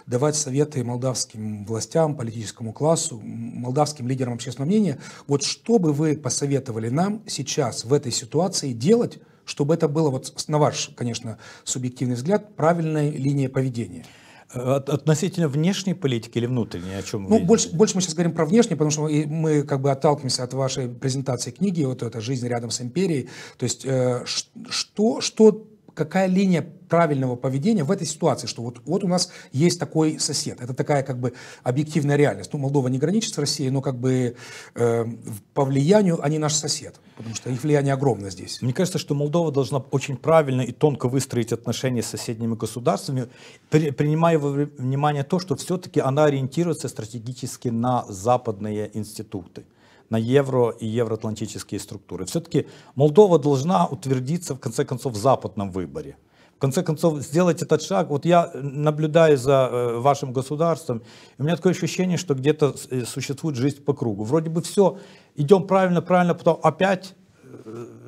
давать советы молдавским властям, политическому классу, молдавским лидерам общественного мнения. Вот что бы вы посоветовали нам сейчас в этой ситуации делать, чтобы это было, вот на ваш, конечно, субъективный взгляд, правильная линия поведения? Э, относительно внешней политики или внутренней, о чем ну, больше, больше мы сейчас говорим про внешнюю потому что мы как бы отталкиваемся от вашей презентации книги, вот эта «Жизнь рядом с империей». То есть, э, что, что какая линия правильного поведения в этой ситуации, что вот, вот у нас есть такой сосед. Это такая как бы объективная реальность. Ну, Молдова не граничит с Россией, но как бы э, по влиянию они наш сосед, потому что их влияние огромное здесь. Мне кажется, что Молдова должна очень правильно и тонко выстроить отношения с соседними государствами, при, принимая во внимание то, что все-таки она ориентируется стратегически на западные институты на евро и евроатлантические структуры. Все-таки Молдова должна утвердиться, в конце концов, в западном выборе. В конце концов, сделать этот шаг. Вот я э, наблюдаю за э, вашим государством, и у меня такое ощущение, что где-то э, существует жизнь по кругу. Вроде бы все, идем правильно, правильно, потом опять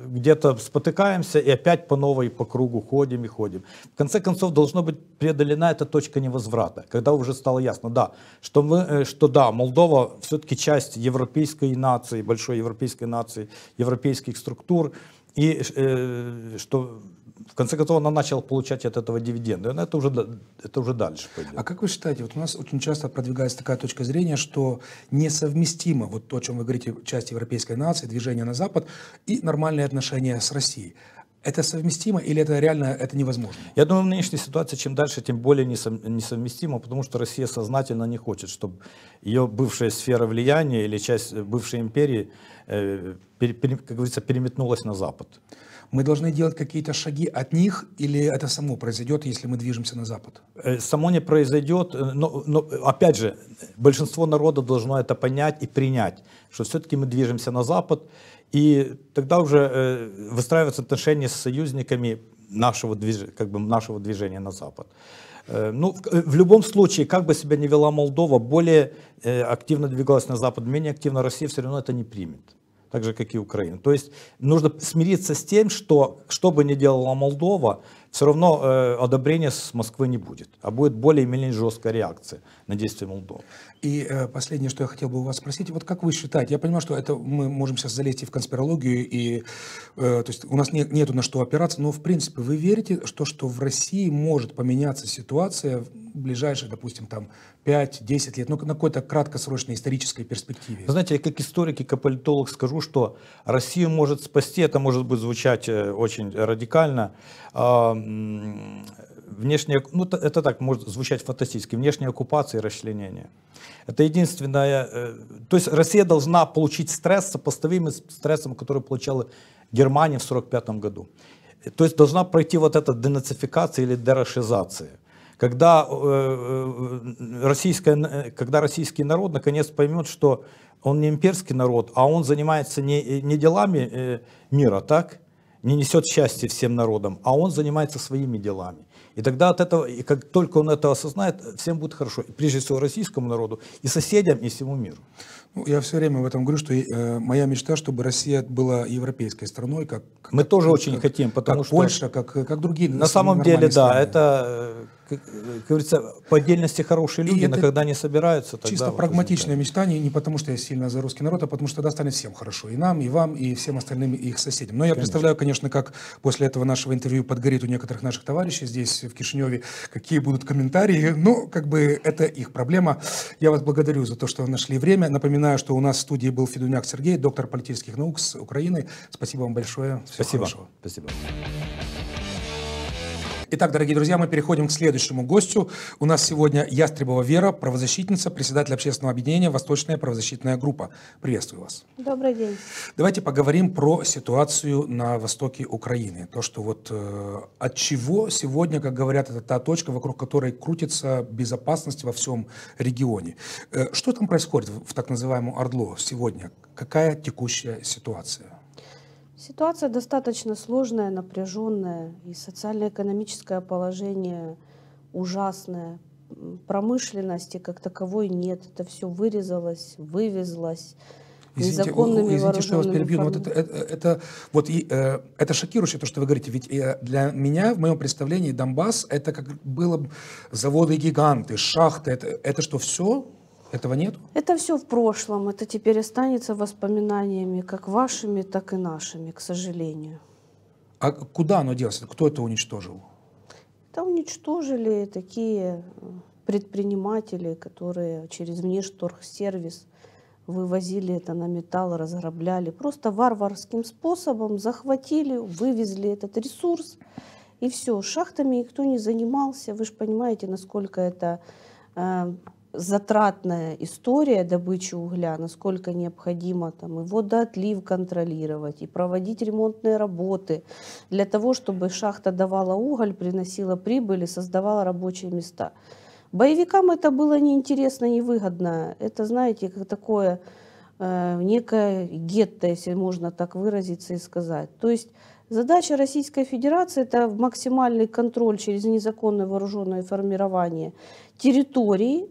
где-то спотыкаемся и опять по новой, по кругу ходим и ходим. В конце концов, должно быть преодолена эта точка невозврата, когда уже стало ясно, да, что, мы, э, что да, Молдова все-таки часть европейской нации, большой европейской нации, европейских структур, и э, что в конце концов, она начала получать от этого дивиденды. Но это уже, это уже дальше пойдет. А как вы считаете, вот у нас очень часто продвигается такая точка зрения, что несовместимо вот то, о чем вы говорите, часть европейской нации, движение на Запад и нормальные отношения с Россией. Это совместимо или это реально это невозможно? Я думаю, в нынешней ситуации чем дальше, тем более несовместимо, потому что Россия сознательно не хочет, чтобы ее бывшая сфера влияния или часть бывшей империи, э, как говорится, переметнулась на Запад. Мы должны делать какие-то шаги от них, или это само произойдет, если мы движемся на Запад? Э, само не произойдет, э, но, но опять же, большинство народа должно это понять и принять, что все-таки мы движемся на Запад, и тогда уже э, выстраиваются отношения с союзниками нашего, движ... как бы нашего движения на Запад. Ну, в любом случае, как бы себя ни вела Молдова, более активно двигалась на Запад, менее активно Россия, все равно это не примет так же, как и Украина. То есть нужно смириться с тем, что, что бы ни делала Молдова, все равно э, одобрения с Москвы не будет, а будет более или менее жесткая реакция на действия Молдовы. И э, последнее, что я хотел бы у вас спросить, вот как вы считаете, я понимаю, что это мы можем сейчас залезть и в конспирологию, и э, то есть у нас не, нету на что опираться, но в принципе вы верите, что, что в России может поменяться ситуация в ближайшие, допустим, там 5-10 лет, ну на какой-то краткосрочной исторической перспективе? Знаете, я как историк и как политолог скажу, что Россию может спасти, это может быть звучать э, очень радикально, э, внешняя, ну это так может звучать фантастически, внешняя оккупация и расчленение. Это единственное, э, то есть Россия должна получить стресс, сопоставимый с стрессом, который получала Германия в 1945 году. То есть должна пройти вот эта денацификация или дерашизация. Когда, э, э, российская, когда российский народ наконец поймет, что он не имперский народ, а он занимается не, не делами мира, так? не несет счастья всем народам, а он занимается своими делами. И тогда от этого, и как только он это осознает, всем будет хорошо. И прежде всего российскому народу, и соседям, и всему миру. Ну, я все время в этом говорю, что э, моя мечта, чтобы Россия была европейской страной, как... как Мы тоже как, очень как, хотим, потому как что... Польша, как, как другие На самом деле, страны. да, это э, как говорится, по отдельности хорошие люди, но когда они собираются, тогда... Чисто вот прагматичное мечтание, не потому что я сильно за русский народ, а потому что тогда станет всем хорошо, и нам, и вам, и всем остальным и их соседям. Но я конечно. представляю, конечно, как после этого нашего интервью подгорит у некоторых наших товарищей здесь, в Кишиневе, какие будут комментарии, но ну, как бы это их проблема. Я вас благодарю за то, что нашли время. Напоминаю, что у нас в студии был Федуняк Сергей, доктор политических наук с Украины. Спасибо вам большое. Всего Спасибо. Хорошего. Спасибо. Итак, дорогие друзья, мы переходим к следующему гостю. У нас сегодня Ястребова Вера, правозащитница, председатель общественного объединения «Восточная правозащитная группа». Приветствую вас. Добрый день. Давайте поговорим про ситуацию на востоке Украины. То, что вот э, от чего сегодня, как говорят, это та точка, вокруг которой крутится безопасность во всем регионе. Э, что там происходит в, в так называемом Ордло сегодня? Какая текущая ситуация? Ситуация достаточно сложная, напряженная, и социально-экономическое положение ужасное. Промышленности как таковой нет, это все вырезалось, вывезлось. Извините, незаконными извините, что я вас перебью, но вот это, это, это, вот и, э, это шокирующе, то, что вы говорите, ведь э, для меня, в моем представлении, Донбасс, это как было заводы-гиганты, шахты, это, это что, все этого нет? Это все в прошлом. Это теперь останется воспоминаниями как вашими, так и нашими, к сожалению. А куда оно делось? Кто это уничтожил? Это уничтожили такие э, предприниматели, которые через внешторгсервис вывозили это на металл, разграбляли. Просто варварским способом захватили, вывезли этот ресурс. И все, шахтами никто не занимался. Вы же понимаете, насколько это э, затратная история добычи угля, насколько необходимо там и водоотлив контролировать, и проводить ремонтные работы для того, чтобы шахта давала уголь, приносила прибыль и создавала рабочие места. Боевикам это было неинтересно, невыгодно. Это, знаете, как такое э, некое гетто, если можно так выразиться и сказать. То есть Задача Российской Федерации – это максимальный контроль через незаконное вооруженное формирование территории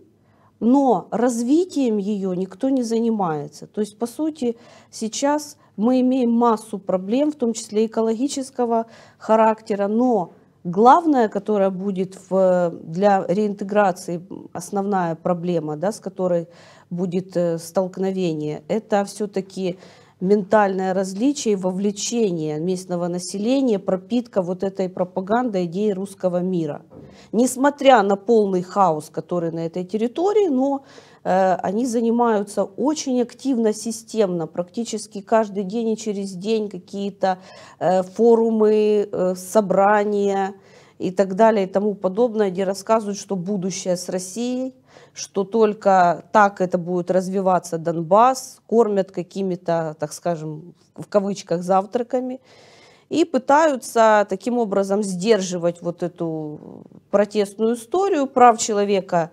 но развитием ее никто не занимается. То есть, по сути, сейчас мы имеем массу проблем, в том числе экологического характера, но главная, которая будет в, для реинтеграции, основная проблема, да, с которой будет э, столкновение, это все-таки ментальное различие вовлечение местного населения, пропитка вот этой пропаганды идеи русского мира. Несмотря на полный хаос, который на этой территории, но э, они занимаются очень активно, системно, практически каждый день и через день какие-то э, форумы, э, собрания и так далее и тому подобное, где рассказывают, что будущее с Россией, что только так это будет развиваться Донбасс, кормят какими-то, так скажем, в кавычках завтраками, и пытаются таким образом сдерживать вот эту протестную историю прав человека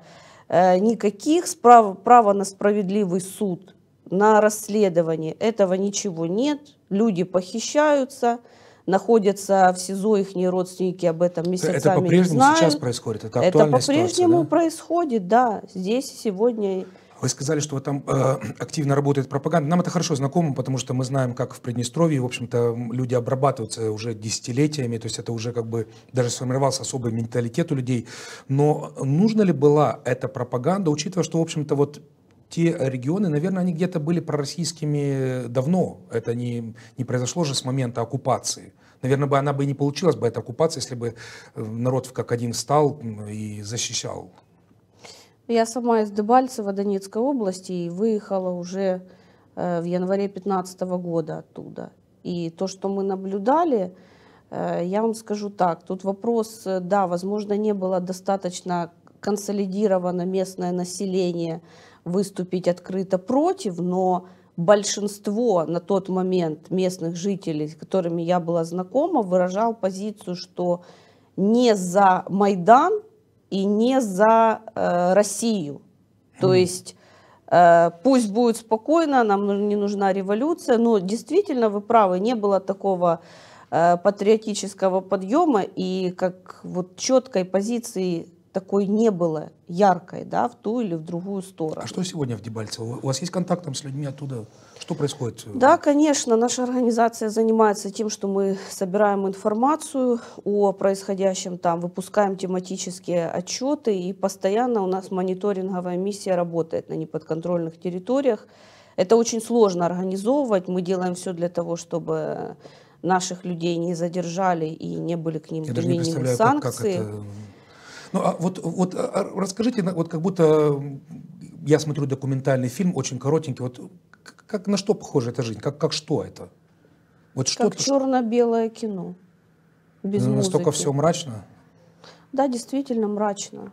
э, никаких, справ, право на справедливый суд, на расследование, этого ничего нет, люди похищаются, находятся в СИЗО, их родственники об этом месяцами Это по-прежнему сейчас происходит? Это, это по-прежнему да? происходит, да. Здесь сегодня вы сказали, что там э, активно работает пропаганда. Нам это хорошо знакомо, потому что мы знаем, как в Приднестровье, в общем-то, люди обрабатываются уже десятилетиями, то есть это уже как бы даже сформировался особый менталитет у людей. Но нужно ли была эта пропаганда, учитывая, что, в общем-то, вот те регионы, наверное, они где-то были пророссийскими давно. Это не, не произошло же с момента оккупации. Наверное, бы она бы и не получилась бы, эта оккупация, если бы э, народ как один встал и защищал. Ну, я сама из Дебальцева, Донецкой области, и выехала уже э, в январе 2015 года оттуда. И то, что мы наблюдали, э, я вам скажу так, тут вопрос, да, возможно, не было достаточно консолидировано местное население, выступить открыто против, но большинство на тот момент местных жителей, с которыми я была знакома, выражал позицию, что не за Майдан и не за э, Россию. То есть э, пусть будет спокойно, нам не нужна революция, но действительно вы правы, не было такого э, патриотического подъема и как вот четкой позиции такой не было яркой, да, в ту или в другую сторону. А что сегодня в Дебальцево? У вас есть контакт там с людьми оттуда? Что происходит? Да, конечно, наша организация занимается тем, что мы собираем информацию о происходящем там, выпускаем тематические отчеты, и постоянно у нас мониторинговая миссия работает на неподконтрольных территориях. Это очень сложно организовывать, мы делаем все для того, чтобы наших людей не задержали и не были к ним применены санкции. Как, как это ну, а вот, вот а, а, расскажите, вот как будто я смотрю документальный фильм, очень коротенький, вот как на что похожа эта жизнь, как, как что это? Вот что как черно-белое кино, без ну, Настолько музыки. все мрачно? Да, действительно мрачно.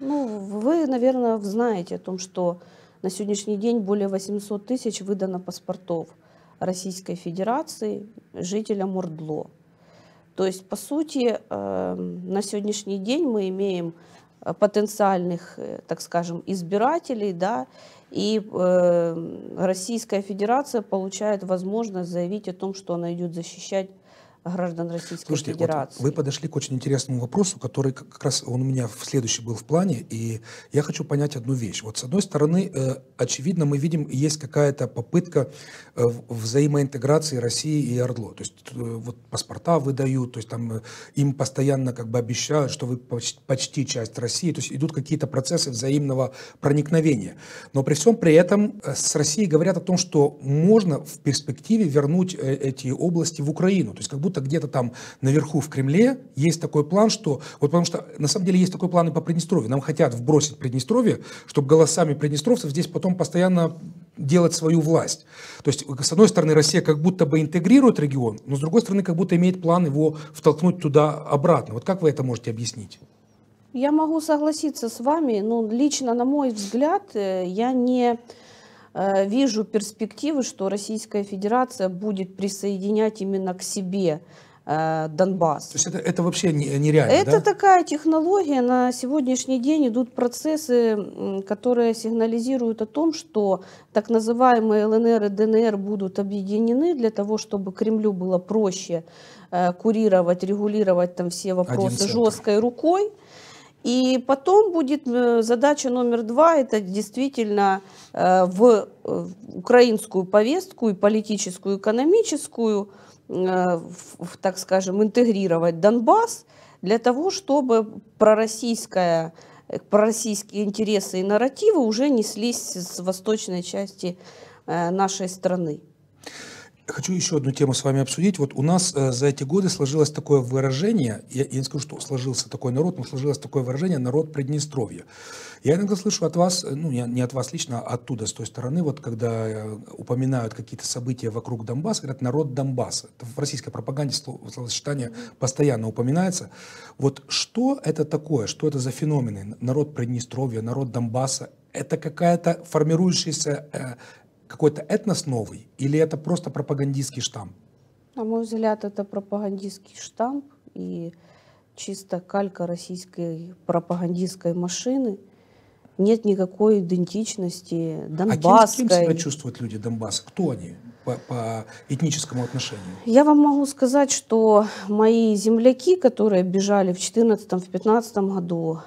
Ну, вы, наверное, знаете о том, что на сегодняшний день более 800 тысяч выдано паспортов Российской Федерации жителям Ордло. То есть, по сути, эм, на сегодняшний день мы имеем э, потенциальных, э, так скажем, избирателей, да, и эм, Российская Федерация получает возможность заявить о том, что она идет защищать граждан Российской Слушайте, Федерации. Вот вы подошли к очень интересному вопросу, который как раз он у меня в следующий был в плане, и я хочу понять одну вещь. Вот с одной стороны, э, очевидно, мы видим, есть какая-то попытка э, взаимоинтеграции России и Ордло. То есть э, вот паспорта выдают, то есть там им постоянно как бы обещают, что вы почти, почти часть России, то есть идут какие-то процессы взаимного проникновения. Но при всем при этом с Россией говорят о том, что можно в перспективе вернуть эти области в Украину. То есть как будто почему-то где-то там наверху в Кремле есть такой план, что... Вот потому что на самом деле есть такой план и по Приднестровью. Нам хотят вбросить Приднестровье, чтобы голосами приднестровцев здесь потом постоянно делать свою власть. То есть, с одной стороны, Россия как будто бы интегрирует регион, но с другой стороны, как будто имеет план его втолкнуть туда обратно. Вот как вы это можете объяснить? Я могу согласиться с вами, но лично, на мой взгляд, э, я не Э, вижу перспективы, что Российская Федерация будет присоединять именно к себе э, Донбасс. То есть это, это вообще нереально, Это да? такая технология. На сегодняшний день идут процессы, которые сигнализируют о том, что так называемые ЛНР и ДНР будут объединены для того, чтобы Кремлю было проще э, курировать, регулировать там все вопросы жесткой рукой. И потом будет э, задача номер два, это действительно э, э, в украинскую повестку и политическую, экономическую, в, так скажем, интегрировать Донбасс для того, чтобы пророссийская пророссийские интересы и нарративы уже неслись с восточной части нашей страны. Хочу еще одну тему с вами обсудить. Вот у нас э, за эти годы сложилось такое выражение, я, я не скажу, что сложился такой народ, но сложилось такое выражение «народ Приднестровья». Я иногда слышу от вас, ну не, не от вас лично, а оттуда, с той стороны, вот когда э, упоминают какие-то события вокруг Донбасса, говорят «народ Донбасса». Это в российской пропаганде словосочетание постоянно упоминается. Вот что это такое, что это за феномены «народ Приднестровья», «народ Донбасса»? Это какая-то формирующаяся э, какой-то этнос новый или это просто пропагандистский штамп? На мой взгляд, это пропагандистский штамп и чисто калька российской пропагандистской машины. Нет никакой идентичности донбасской. А кем, кем себя чувствуют люди Донбасса? Кто они по, по этническому отношению? Я вам могу сказать, что мои земляки, которые бежали в 2014-2015 году,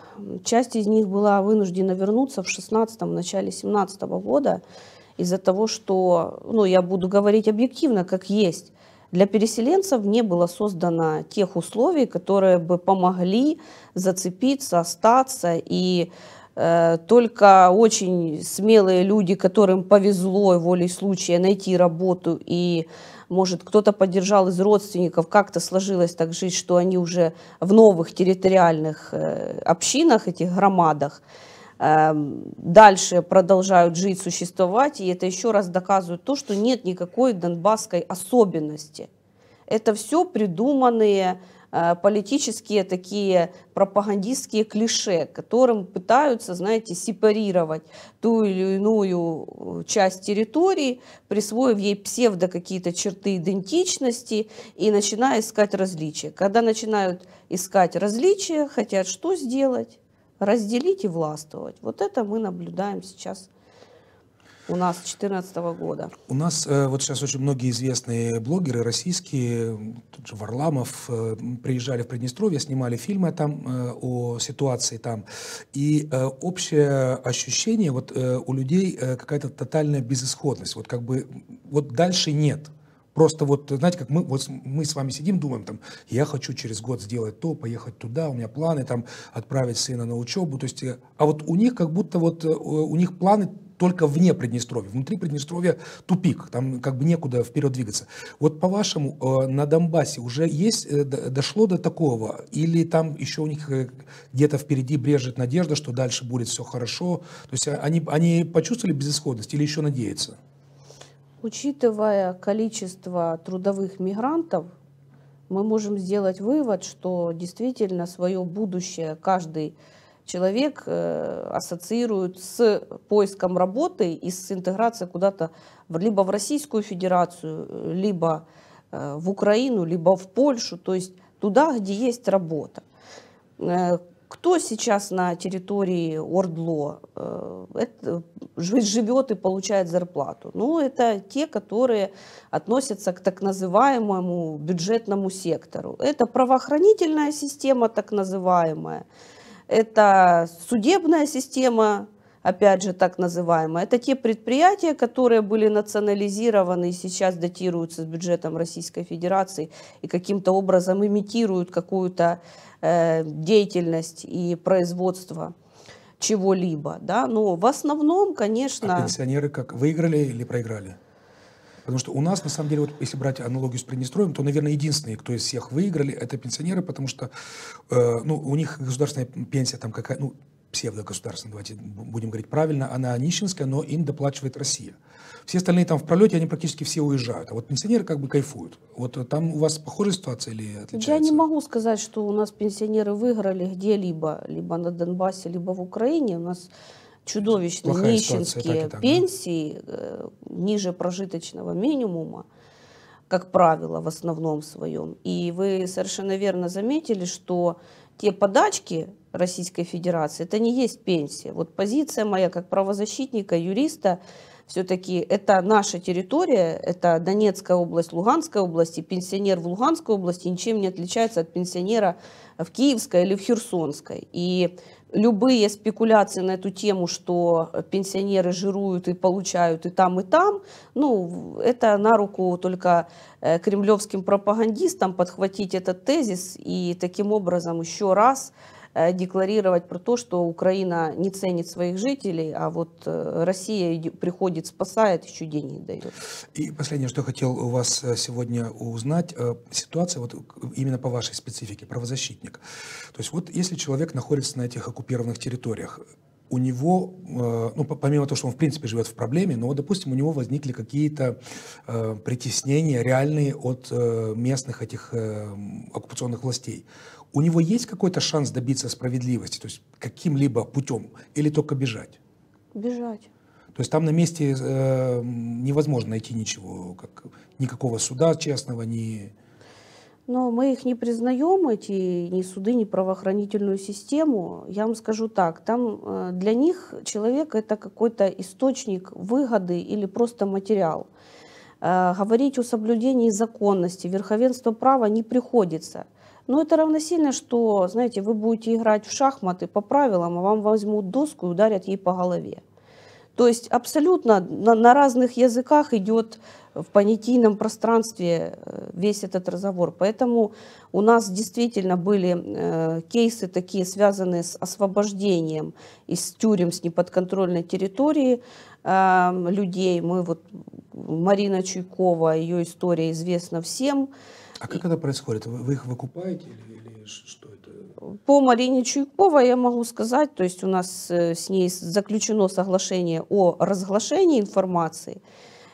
часть из них была вынуждена вернуться в 2016 начале 2017 года из-за того, что, ну, я буду говорить объективно, как есть, для переселенцев не было создано тех условий, которые бы помогли зацепиться, остаться. И э, только очень смелые люди, которым повезло волей случая найти работу и может, кто-то поддержал из родственников, как-то сложилось так жить, что они уже в новых территориальных э, общинах, этих громадах, Эм, дальше продолжают жить, существовать. И это еще раз доказывает то, что нет никакой донбасской особенности. Это все придуманные э, политические такие пропагандистские клише, которым пытаются, знаете, сепарировать ту или иную э, часть территории, присвоив ей псевдо какие-то черты идентичности и начиная искать различия. Когда начинают искать различия, хотят что сделать? разделить и властвовать. Вот это мы наблюдаем сейчас у нас 2014 года. У нас э, вот сейчас очень многие известные блогеры российские, тут же Варламов, э, приезжали в Приднестровье, снимали фильмы там э, о ситуации там. И общее ощущение вот у людей какая-то тотальная безысходность. Вот как бы вот дальше нет. Просто вот, знаете, как мы, вот мы с вами сидим, думаем, там, я хочу через год сделать то, поехать туда, у меня планы, там, отправить сына на учебу, то есть, э, а вот у них как будто вот, э, у них планы только вне Приднестровья. Внутри Приднестровья тупик, там как бы некуда вперед двигаться. Вот по-вашему, э, на Донбассе уже есть, дошло до такого? Или там еще у них где-то впереди брежет надежда, что дальше будет все хорошо? То есть а, они, они почувствовали безысходность или еще надеются? Учитывая количество трудовых мигрантов, мы можем сделать вывод, что действительно свое будущее каждый человек э, ассоциирует с поиском работы и с интеграцией куда-то либо в Российскую Федерацию, э, либо э, в Украину, либо в Польшу, то есть туда, где есть работа. Кто сейчас на территории Ордло э, живет и получает зарплату? Ну, это те, которые относятся к так называемому бюджетному сектору. Это правоохранительная система, так называемая. Это судебная система, опять же так называемые. это те предприятия, которые были национализированы и сейчас датируются с бюджетом Российской Федерации и каким-то образом имитируют какую-то э, деятельность и производство чего-либо. Да? Но в основном, конечно... А пенсионеры как, выиграли или проиграли? Потому что у нас, на самом деле, вот если брать аналогию с Приднестровьем, то, наверное, единственные, кто из всех выиграли, это пенсионеры, потому что э, ну, у них государственная пенсия там какая ну, псевдогосударственная, давайте будем говорить правильно, она нищенская, но им доплачивает Россия. Все остальные там в пролете, они практически все уезжают. А вот пенсионеры как бы кайфуют. Вот э, там у вас похожая ситуация или отличается? Я не могу сказать, что у нас пенсионеры выиграли где-либо, либо на Донбассе, либо в Украине. У нас чудовищные Плохая нищенские так так, пенсии да? Э, ниже прожиточного минимума, как правило, в основном своем. И вы совершенно верно заметили, что те подачки, Российской Федерации. Это не есть пенсия. Вот позиция моя как правозащитника, юриста, все-таки это наша территория, это Донецкая область, Луганская область, и пенсионер в Луганской области ничем не отличается от пенсионера в Киевской или в Херсонской. И любые спекуляции на эту тему, что пенсионеры жируют и получают и там, и там, ну, это на руку только э, кремлевским пропагандистам подхватить этот тезис и таким образом еще раз Э, декларировать про то, что Украина не ценит своих жителей, а вот э, Россия приходит, спасает, еще деньги дает. И последнее, что хотел у вас э, сегодня узнать, ситуация вот именно по вашей специфике, правозащитник. То есть вот если человек находится на этих оккупированных территориях, у него, ну, помимо того, что он, в принципе, живет в проблеме, но, допустим, у него возникли какие-то притеснения реальные от местных этих оккупационных властей у него есть какой-то шанс добиться справедливости, то есть каким-либо путем, или только бежать? Бежать. То есть там на месте э, невозможно найти ничего, как, никакого суда честного, ни... Но мы их не признаем, эти ни суды, ни правоохранительную систему. Я вам скажу так, там э, для них человек это какой-то источник выгоды или просто материал. Э, говорить о соблюдении законности, верховенства права не приходится. Но ну, это равносильно, что, знаете, вы будете играть в шахматы по правилам, а вам возьмут доску и ударят ей по голове. То есть абсолютно на, на разных языках идет в понятийном пространстве э, весь этот разговор. Поэтому у нас действительно были э, кейсы такие, связанные с освобождением из тюрем с неподконтрольной территории э, людей. Мы вот Марина Чуйкова, ее история известна всем. А как это происходит? Вы, их выкупаете или, или что это? По Марине Чуйкова я могу сказать, то есть у нас э, с ней заключено соглашение о разглашении информации.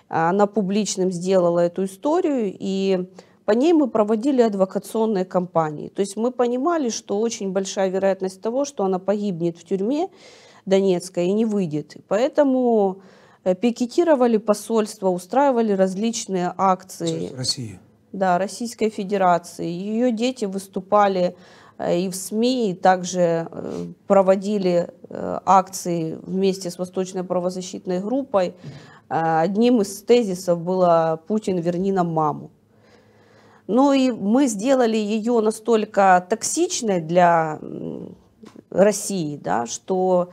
Она публичным сделала эту историю, и по ней мы проводили адвокационные кампании. То есть мы понимали, что очень большая вероятность того, что она погибнет в тюрьме Донецкой и не выйдет. Поэтому э, пикетировали посольство, устраивали различные акции. России? да, Российской Федерации. Ее дети выступали э, и в СМИ, и также э, проводили э, акции вместе с Восточной правозащитной группой. Одним из тезисов было «Путин, верни нам маму». Ну и мы сделали ее настолько токсичной для России, да, что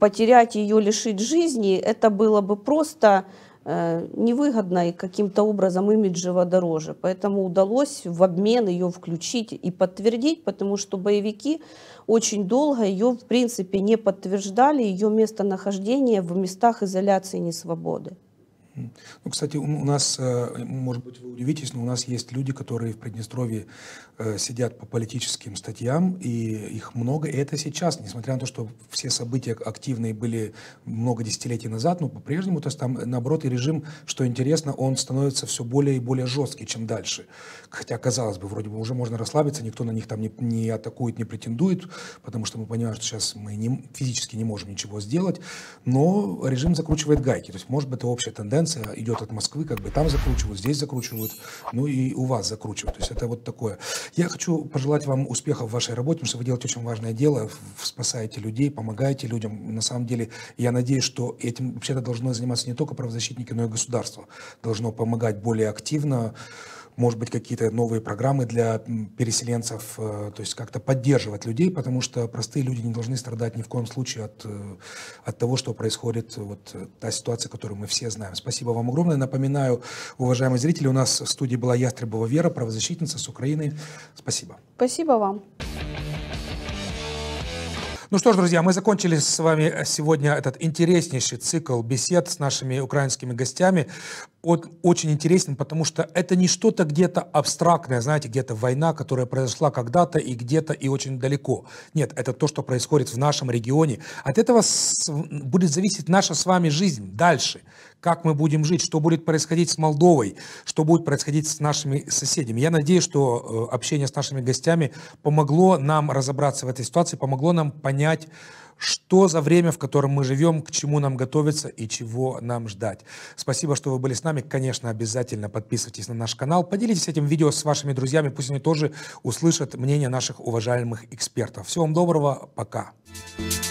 потерять ее, лишить жизни, это было бы просто Э, невыгодна и каким-то образом имиджево дороже. Поэтому удалось в обмен ее включить и подтвердить, потому что боевики очень долго ее в принципе не подтверждали, ее местонахождение в местах изоляции несвободы. Ну, кстати, у нас, э, может быть, вы удивитесь, но у нас есть люди, которые в Приднестровье э, сидят по политическим статьям, и их много. И это сейчас, несмотря на то, что все события активные были много десятилетий назад, но по-прежнему, то есть там, наоборот, и режим, что интересно, он становится все более и более жесткий, чем дальше. Хотя, казалось бы, вроде бы уже можно расслабиться, никто на них там не, не атакует, не претендует, потому что мы понимаем, что сейчас мы не, физически не можем ничего сделать, но режим закручивает гайки. То есть, может быть, это общая тенденция, конкуренция идет от Москвы, как бы там закручивают, здесь закручивают, ну и у вас закручивают. То есть это вот такое. Я хочу пожелать вам успехов в вашей работе, потому что вы делаете очень важное дело, спасаете людей, помогаете людям. На самом деле, я надеюсь, что этим вообще-то должно заниматься не только правозащитники, но и государство. Должно помогать более активно, может быть, какие-то новые программы для переселенцев, э, то есть как-то поддерживать людей, потому что простые люди не должны страдать ни в коем случае от, э, от того, что происходит, вот э, та ситуация, которую мы все знаем. Спасибо вам огромное. Напоминаю, уважаемые зрители, у нас в студии была Ястребова Вера, правозащитница с Украины. Спасибо. Спасибо вам. Ну что ж, друзья, мы закончили с вами сегодня этот интереснейший цикл бесед с нашими украинскими гостями. Он очень интересен, потому что это не что-то где-то абстрактное, знаете, где-то война, которая произошла когда-то и где-то и очень далеко. Нет, это то, что происходит в нашем регионе. От этого будет зависеть наша с вами жизнь дальше как мы будем жить, что будет происходить с Молдовой, что будет происходить с нашими соседями. Я надеюсь, что э, общение с нашими гостями помогло нам разобраться в этой ситуации, помогло нам понять, что за время, в котором мы живем, к чему нам готовиться и чего нам ждать. Спасибо, что вы были с нами. Конечно, обязательно подписывайтесь на наш канал. Поделитесь этим видео с вашими друзьями. Пусть они тоже услышат мнение наших уважаемых экспертов. Всего вам доброго. Пока. Thank